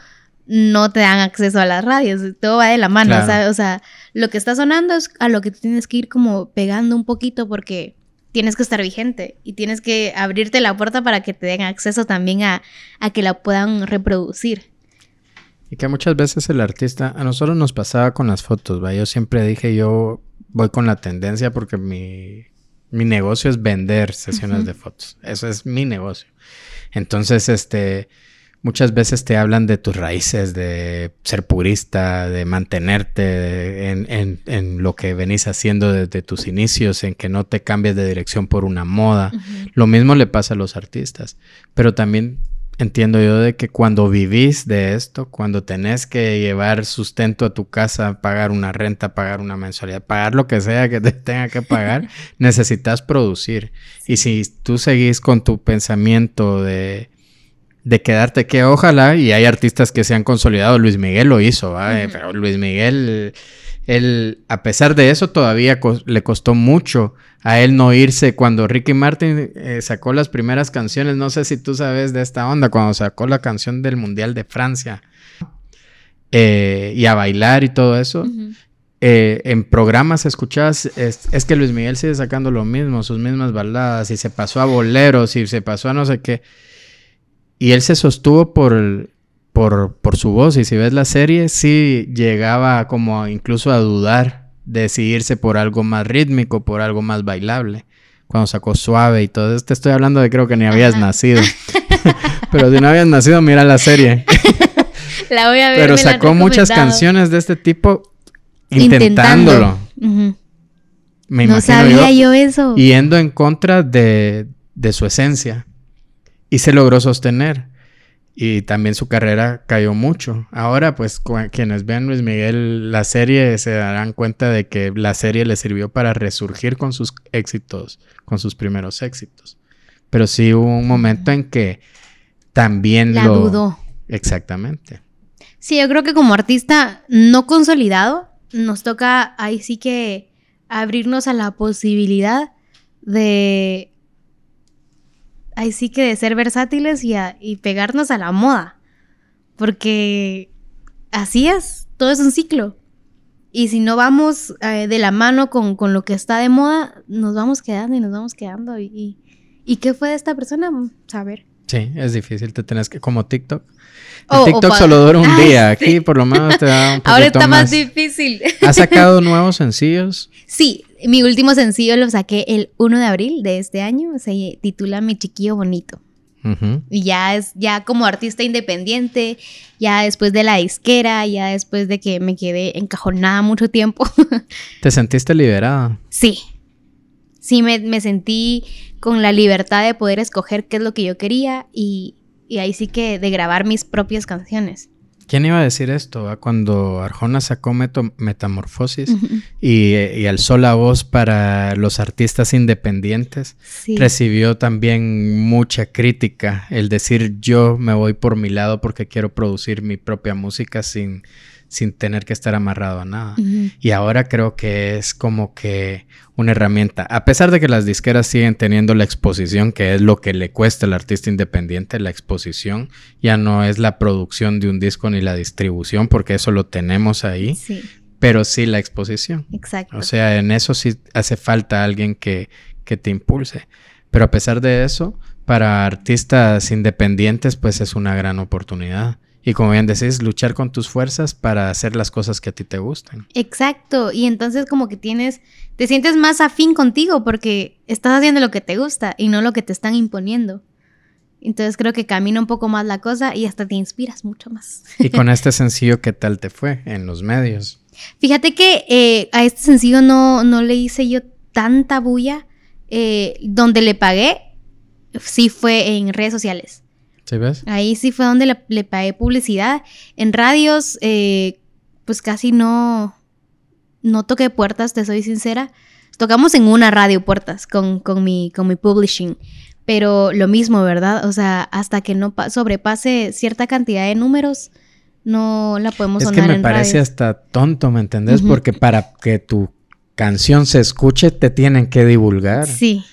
no te dan acceso a las radios, todo va de la mano, o sea, lo que está sonando es a lo que tú tienes que ir como pegando un poquito porque tienes que estar vigente y tienes que abrirte la puerta para que te den acceso también a, que la puedan reproducir. Y que muchas veces el artista, a nosotros nos pasaba con las fotos, ¿va? yo siempre dije yo voy con la tendencia porque mi, negocio es vender sesiones de fotos, eso es mi negocio. Entonces, este, muchas veces te hablan de tus raíces, de ser purista, de mantenerte en, lo que venís haciendo desde tus inicios, en que no te cambies de dirección por una moda. Lo mismo le pasa a los artistas, pero también Entiendo yo de que cuando vivís de esto, cuando tenés que llevar sustento a tu casa, pagar una renta, pagar una mensualidad, pagar lo que sea que te tenga que pagar, necesitas producir. Y si tú seguís con tu pensamiento de, de quedarte que ojalá, y hay artistas que se han consolidado, Luis Miguel lo hizo, pero Luis Miguel él, a pesar de eso, todavía le costó mucho a él no irse. Cuando Ricky Martin eh, sacó las primeras canciones, no sé si tú sabes de esta onda, cuando sacó la canción del Mundial de Francia eh, y a bailar y todo eso. Eh, en programas escuchadas es, es, que Luis Miguel sigue sacando lo mismo, sus mismas baladas, y se pasó a boleros, y se pasó a no sé qué. Y él se sostuvo por el, por, su voz. Y si ves la serie, sí llegaba como incluso a dudar de por algo más rítmico, por algo más bailable. Cuando sacó Suave y todo te estoy hablando de creo que ni habías nacido. Pero si no habías nacido, mira la serie. la voy a ver. Pero sacó muchas canciones de este tipo intentándolo. Me no sabía yo, eso. Yendo en contra de, de su esencia. Y se logró sostener y también su carrera cayó mucho. Ahora, pues quienes vean Luis Miguel la serie se darán cuenta de que la serie le sirvió para resurgir con sus éxitos, con sus primeros éxitos. Pero sí hubo un momento en que también la dudó. Exactamente. Sí, yo creo que como artista no consolidado nos toca ahí sí que abrirnos a la posibilidad de ahí sí que de ser versátiles y, y pegarnos a la moda. Porque así es, todo es un ciclo. Y si no vamos eh, de la mano con, lo que está de moda, nos vamos quedando y nos vamos quedando. ¿Y, y, y qué fue de esta persona? Saber. Sí, es difícil, te tenés que, como TikTok. Oh, TikTok solo dura un ah, día, aquí por lo menos te da un poquito Ahora está más, difícil. ¿Has sacado nuevos sencillos? Sí, mi último sencillo lo saqué el 1 de abril de este año, se titula Mi chiquillo bonito. Y ya es, ya como artista independiente, ya después de la disquera, ya después de que me quedé encajonada mucho tiempo. ¿Te sentiste liberada? Sí, sí me, sentí con la libertad de poder escoger qué es lo que yo quería y, ahí sí que de grabar mis propias canciones. ¿Quién iba a decir esto? Ah, cuando Arjona sacó Metamorfosis y, alzó la voz para los artistas independientes, recibió también mucha crítica. El decir yo me voy por mi lado porque quiero producir mi propia música sin sin tener que estar amarrado a nada. Y ahora creo que es como que una herramienta. A pesar de que las disqueras siguen teniendo la exposición, que es lo que le cuesta al artista independiente, la exposición ya no es la producción de un disco ni la distribución, porque eso lo tenemos ahí. Pero sí la exposición. Exacto. O sea, en eso sí hace falta alguien que, que te impulse. Pero a pesar de eso, para artistas independientes, pues es una gran oportunidad y como bien decís, luchar con tus fuerzas para hacer las cosas que a ti te gustan. Exacto, y entonces como que tienes, te sientes más afín contigo porque estás haciendo lo que te gusta y no lo que te están imponiendo. Entonces creo que camina un poco más la cosa y hasta te inspiras mucho más. Y con este sencillo, ¿qué tal te fue en los medios? Fíjate que eh, a este sencillo no, no le hice yo tanta bulla. Eh, donde le pagué, sí fue en redes sociales Ahí sí fue donde le, pagué publicidad. En radios, eh, pues casi no, no toqué puertas, te soy sincera. Tocamos en una radio puertas con, mi, con mi publishing. Pero lo mismo, ¿verdad? O sea, hasta que no sobrepase cierta cantidad de números, no la podemos en Es que me parece hasta tonto, ¿me entendés? Porque para que tu canción se escuche, te tienen que divulgar. Sí.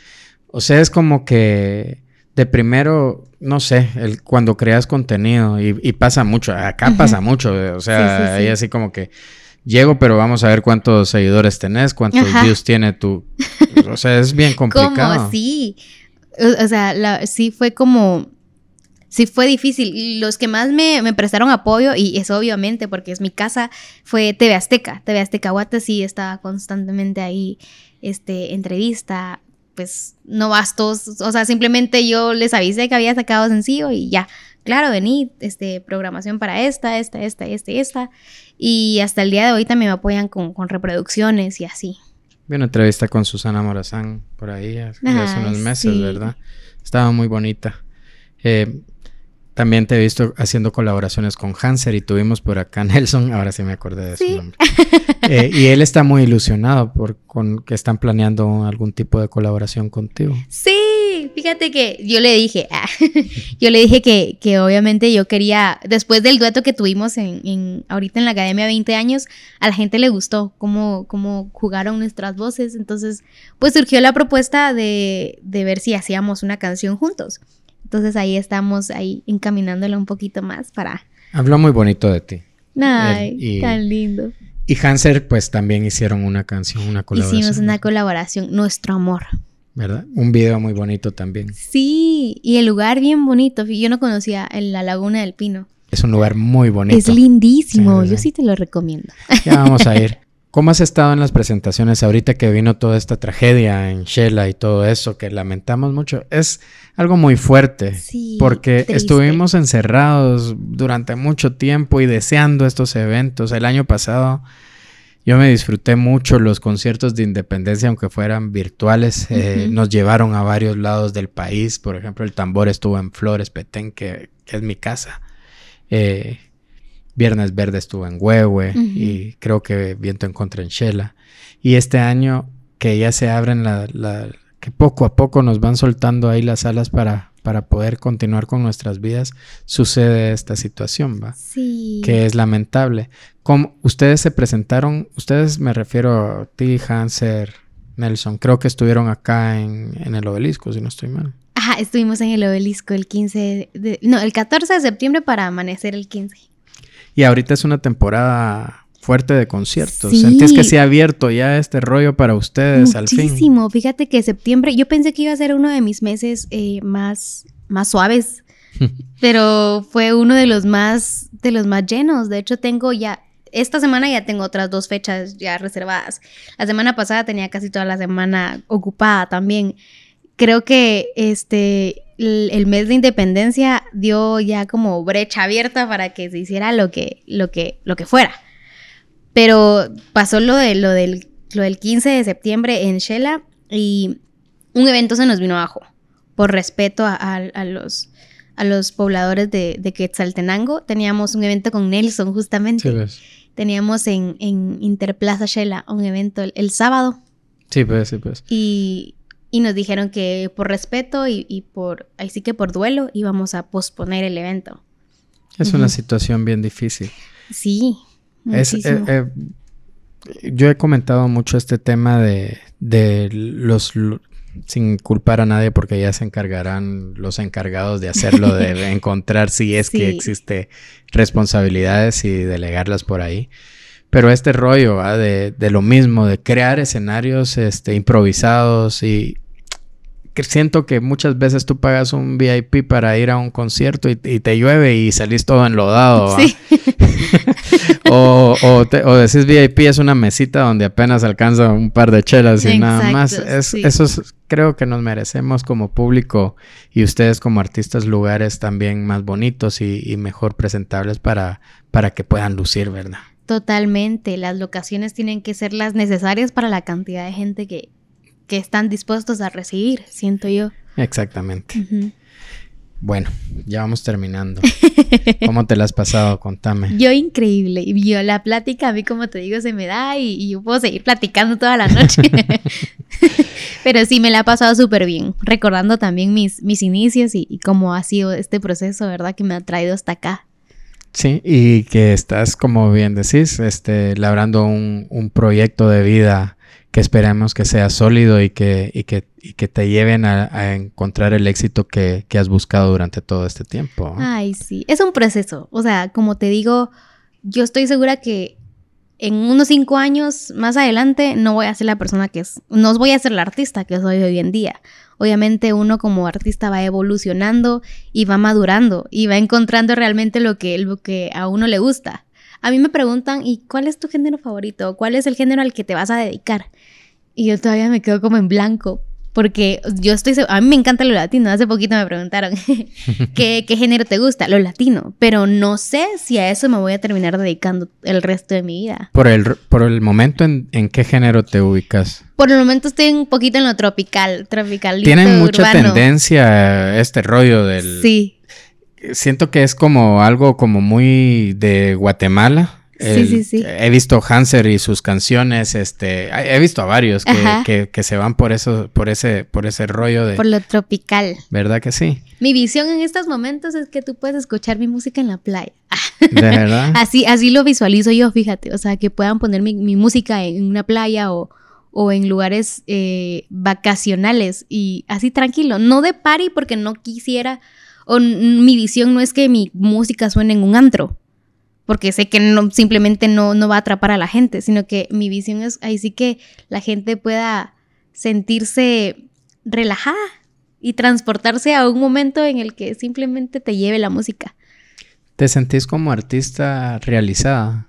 O sea, es como que de primero, no sé, el, cuando creas contenido y, pasa mucho, acá pasa mucho, eh, o sea, ahí así como que llego, pero vamos a ver cuántos seguidores tenés, cuántos views tiene tu, o sea, es bien complicado. Sí, o, sea, sí fue como, sí fue difícil. Los que más me, prestaron apoyo, y es obviamente porque es mi casa, fue TV Azteca, TV Azteca Guate sí estaba constantemente ahí, este, entrevista, pues no bastó, o sea, simplemente yo les avisé que había sacado sencillo y ya, claro, vení, este, programación para esta, esta, esta, esta, esta, y hasta el día de hoy también me apoyan con, reproducciones y así. Vi una entrevista con Susana Morazán por ahí hace, unos meses, ¿verdad? Estaba muy bonita. Eh, también te he visto haciendo colaboraciones con Hanser y tuvimos por acá Nelson, ahora sí me acordé de su nombre. Eh, y él está muy ilusionado por con que están planeando algún tipo de colaboración contigo. Sí, fíjate que yo le dije, ah, yo le dije que, obviamente yo quería, después del dueto que tuvimos en, ahorita en la Academia 20 años, a la gente le gustó cómo, cómo jugaron nuestras voces, entonces pues surgió la propuesta de, de ver si hacíamos una canción juntos. Entonces ahí estamos ahí encaminándolo un poquito más para... Habló muy bonito de ti. Ay, tan lindo. Y Hanser pues también hicieron una canción, una colaboración. Hicimos una colaboración, Nuestro Amor. ¿Verdad? Un video muy bonito también. Sí, y el lugar bien bonito. Yo no conocía la Laguna del Pino. Es un lugar muy bonito. Es lindísimo, yo sí te lo recomiendo. Ya vamos a ir. ¿Cómo has estado en las presentaciones ahorita que vino toda esta tragedia en Shela y todo eso que lamentamos mucho? Es algo muy fuerte porque estuvimos encerrados durante mucho tiempo y deseando estos eventos. El año pasado yo me disfruté mucho los conciertos de independencia, aunque fueran virtuales. Eh, nos llevaron a varios lados del país. Por ejemplo, el tambor estuvo en Flores Petén, que, es mi casa. Eh, Viernes Verde estuvo en Huehue y creo que Viento en Contra en Chela Y este año que ya se abren la, la, que poco a poco nos van soltando ahí las alas para, para poder continuar con nuestras vidas, sucede esta situación, ¿va? Sí. Que es lamentable. ¿Cómo, ustedes se presentaron, ustedes me refiero a ti, Hanser, Nelson, creo que estuvieron acá en, en el obelisco, si no estoy mal. Ajá, estuvimos en el obelisco el 15 no, el 14 de septiembre para amanecer el 15. Y ahorita es una temporada fuerte de conciertos. ¿Sentís que se ha abierto ya este rollo para ustedes al fin? Muchísimo. Fíjate que septiembre, yo pensé que iba a ser uno de mis meses eh, más, más suaves, pero fue uno de los más, de los más llenos. De hecho, tengo ya, esta semana ya tengo otras dos fechas ya reservadas. La semana pasada tenía casi toda la semana ocupada también. Creo que este el, mes de independencia dio ya como brecha abierta para que se hiciera lo que, lo que, lo que fuera. Pero pasó lo, de, lo, del, del 15 de septiembre en Shela y un evento se nos vino abajo por respeto a, los a los pobladores de, Quetzaltenango. Teníamos un evento con Nelson, justamente. Pues. Teníamos en, en Interplaza Shela un evento el, el, sábado. Sí, pues, sí, pues. Y, y nos dijeron que por respeto y, y, por, así que por duelo íbamos a posponer el evento. Es una situación bien difícil. Sí. Es, eh, eh, yo he comentado mucho este tema de, de los, sin culpar a nadie porque ya se encargarán los encargados de hacerlo, de encontrar si es que existe responsabilidades y delegarlas por ahí. Pero este rollo de, lo mismo, de crear escenarios este, improvisados y siento que muchas veces tú pagas un VIP para ir a un concierto y, te llueve y salís todo enlodado. Sí. o, decís VIP es una mesita donde apenas alcanza un par de chelas y nada más. Es, Eso creo que nos merecemos como público y ustedes como artistas lugares también más bonitos y, y mejor presentables para, para que puedan lucir, ¿verdad? Totalmente, las locaciones tienen que ser las necesarias para la cantidad de gente que, están dispuestos a recibir, siento yo. Exactamente. Bueno, ya vamos terminando. ¿Cómo te la has pasado? Contame. Yo increíble. Yo la plática, a mí como te digo, se me da y, yo puedo seguir platicando toda la noche. Pero sí, me la ha pasado súper bien, recordando también mis, mis inicios y cómo ha sido este proceso, ¿verdad? Que me ha traído hasta acá. Sí, y que estás, como bien decís, este, labrando un, proyecto de vida que esperemos que sea sólido y que, y que, y que te lleven a, encontrar el éxito que, que, has buscado durante todo este tiempo. Ay, sí, es un proceso. O sea, como te digo, yo estoy segura que en unos cinco años más adelante no voy a ser la persona que es, no voy a ser la artista que soy hoy en día. Obviamente uno como artista va evolucionando y va madurando y va encontrando realmente lo que, lo que a uno le gusta. A mí me preguntan, ¿y cuál es tu género favorito? ¿Cuál es el género al que te vas a dedicar? Y yo todavía me quedo como en blanco, porque yo estoy, a mí me encanta lo latino, hace poquito me preguntaron ¿qué, qué género te gusta, lo latino, pero no sé si a eso me voy a terminar dedicando el resto de mi vida. Por el, por el momento, ¿en, qué género te ubicas? Por el momento estoy un poquito en lo tropical, tropical. Tienen este mucha tendencia este rollo del... Sí. Siento que es como algo como muy de Guatemala sí, sí, sí. He visto Hanser y sus canciones, este, he visto a varios que, se van por eso, por ese, por ese rollo de. Por lo tropical. ¿Verdad que sí? Mi visión en estos momentos es que tú puedes escuchar mi música en la playa. ¿De verdad? así, así lo visualizo yo, fíjate. O sea, que puedan poner mi, música en una playa o, o en lugares eh, vacacionales y así tranquilo. No de party porque no quisiera, o mi visión no es que mi música suene en un antro porque sé que no, simplemente no, va a atrapar a la gente, sino que mi visión es ahí sí que la gente pueda sentirse relajada y transportarse a un momento en el que simplemente te lleve la música. ¿Te sentís como artista realizada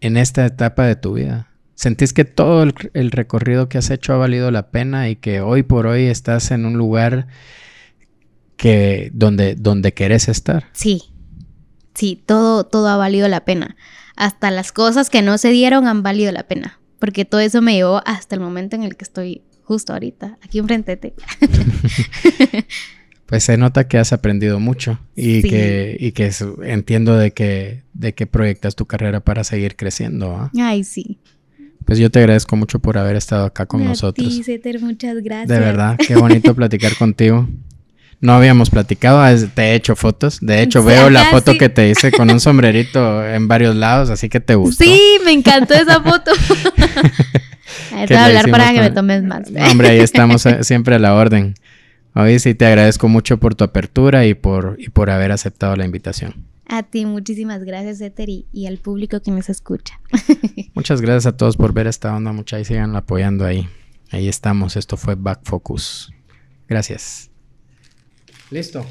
en esta etapa de tu vida? ¿Sentís que todo el, el, recorrido que has hecho ha valido la pena y que hoy por hoy estás en un lugar que, donde, donde querés estar? Sí, sí, todo, todo ha valido la pena. Hasta las cosas que no se dieron han valido la pena. Porque todo eso me llevó hasta el momento en el que estoy justo ahorita, aquí enfrente de ti. pues se nota que has aprendido mucho y que, y que entiendo de que, de que proyectas tu carrera para seguir creciendo. ¿ah? Ay, sí. Pues yo te agradezco mucho por haber estado acá con nosotros. Sí, Ceter, muchas gracias. De verdad, qué bonito platicar contigo no habíamos platicado, te he hecho fotos. De hecho, veo la foto que te hice con un sombrerito en varios lados, así que te gustó. Sí, me encantó esa foto. Te voy a hablar para que me tomes más. hombre, ahí estamos eh, siempre a la orden. Hoy sí te agradezco mucho por tu apertura y por, y por haber aceptado la invitación. A ti, muchísimas gracias, Etheri, y, al público que nos escucha. Muchas gracias a todos por ver esta onda, muchachos. Sigan apoyando ahí. Ahí estamos. Esto fue Back Focus. Gracias. Listo.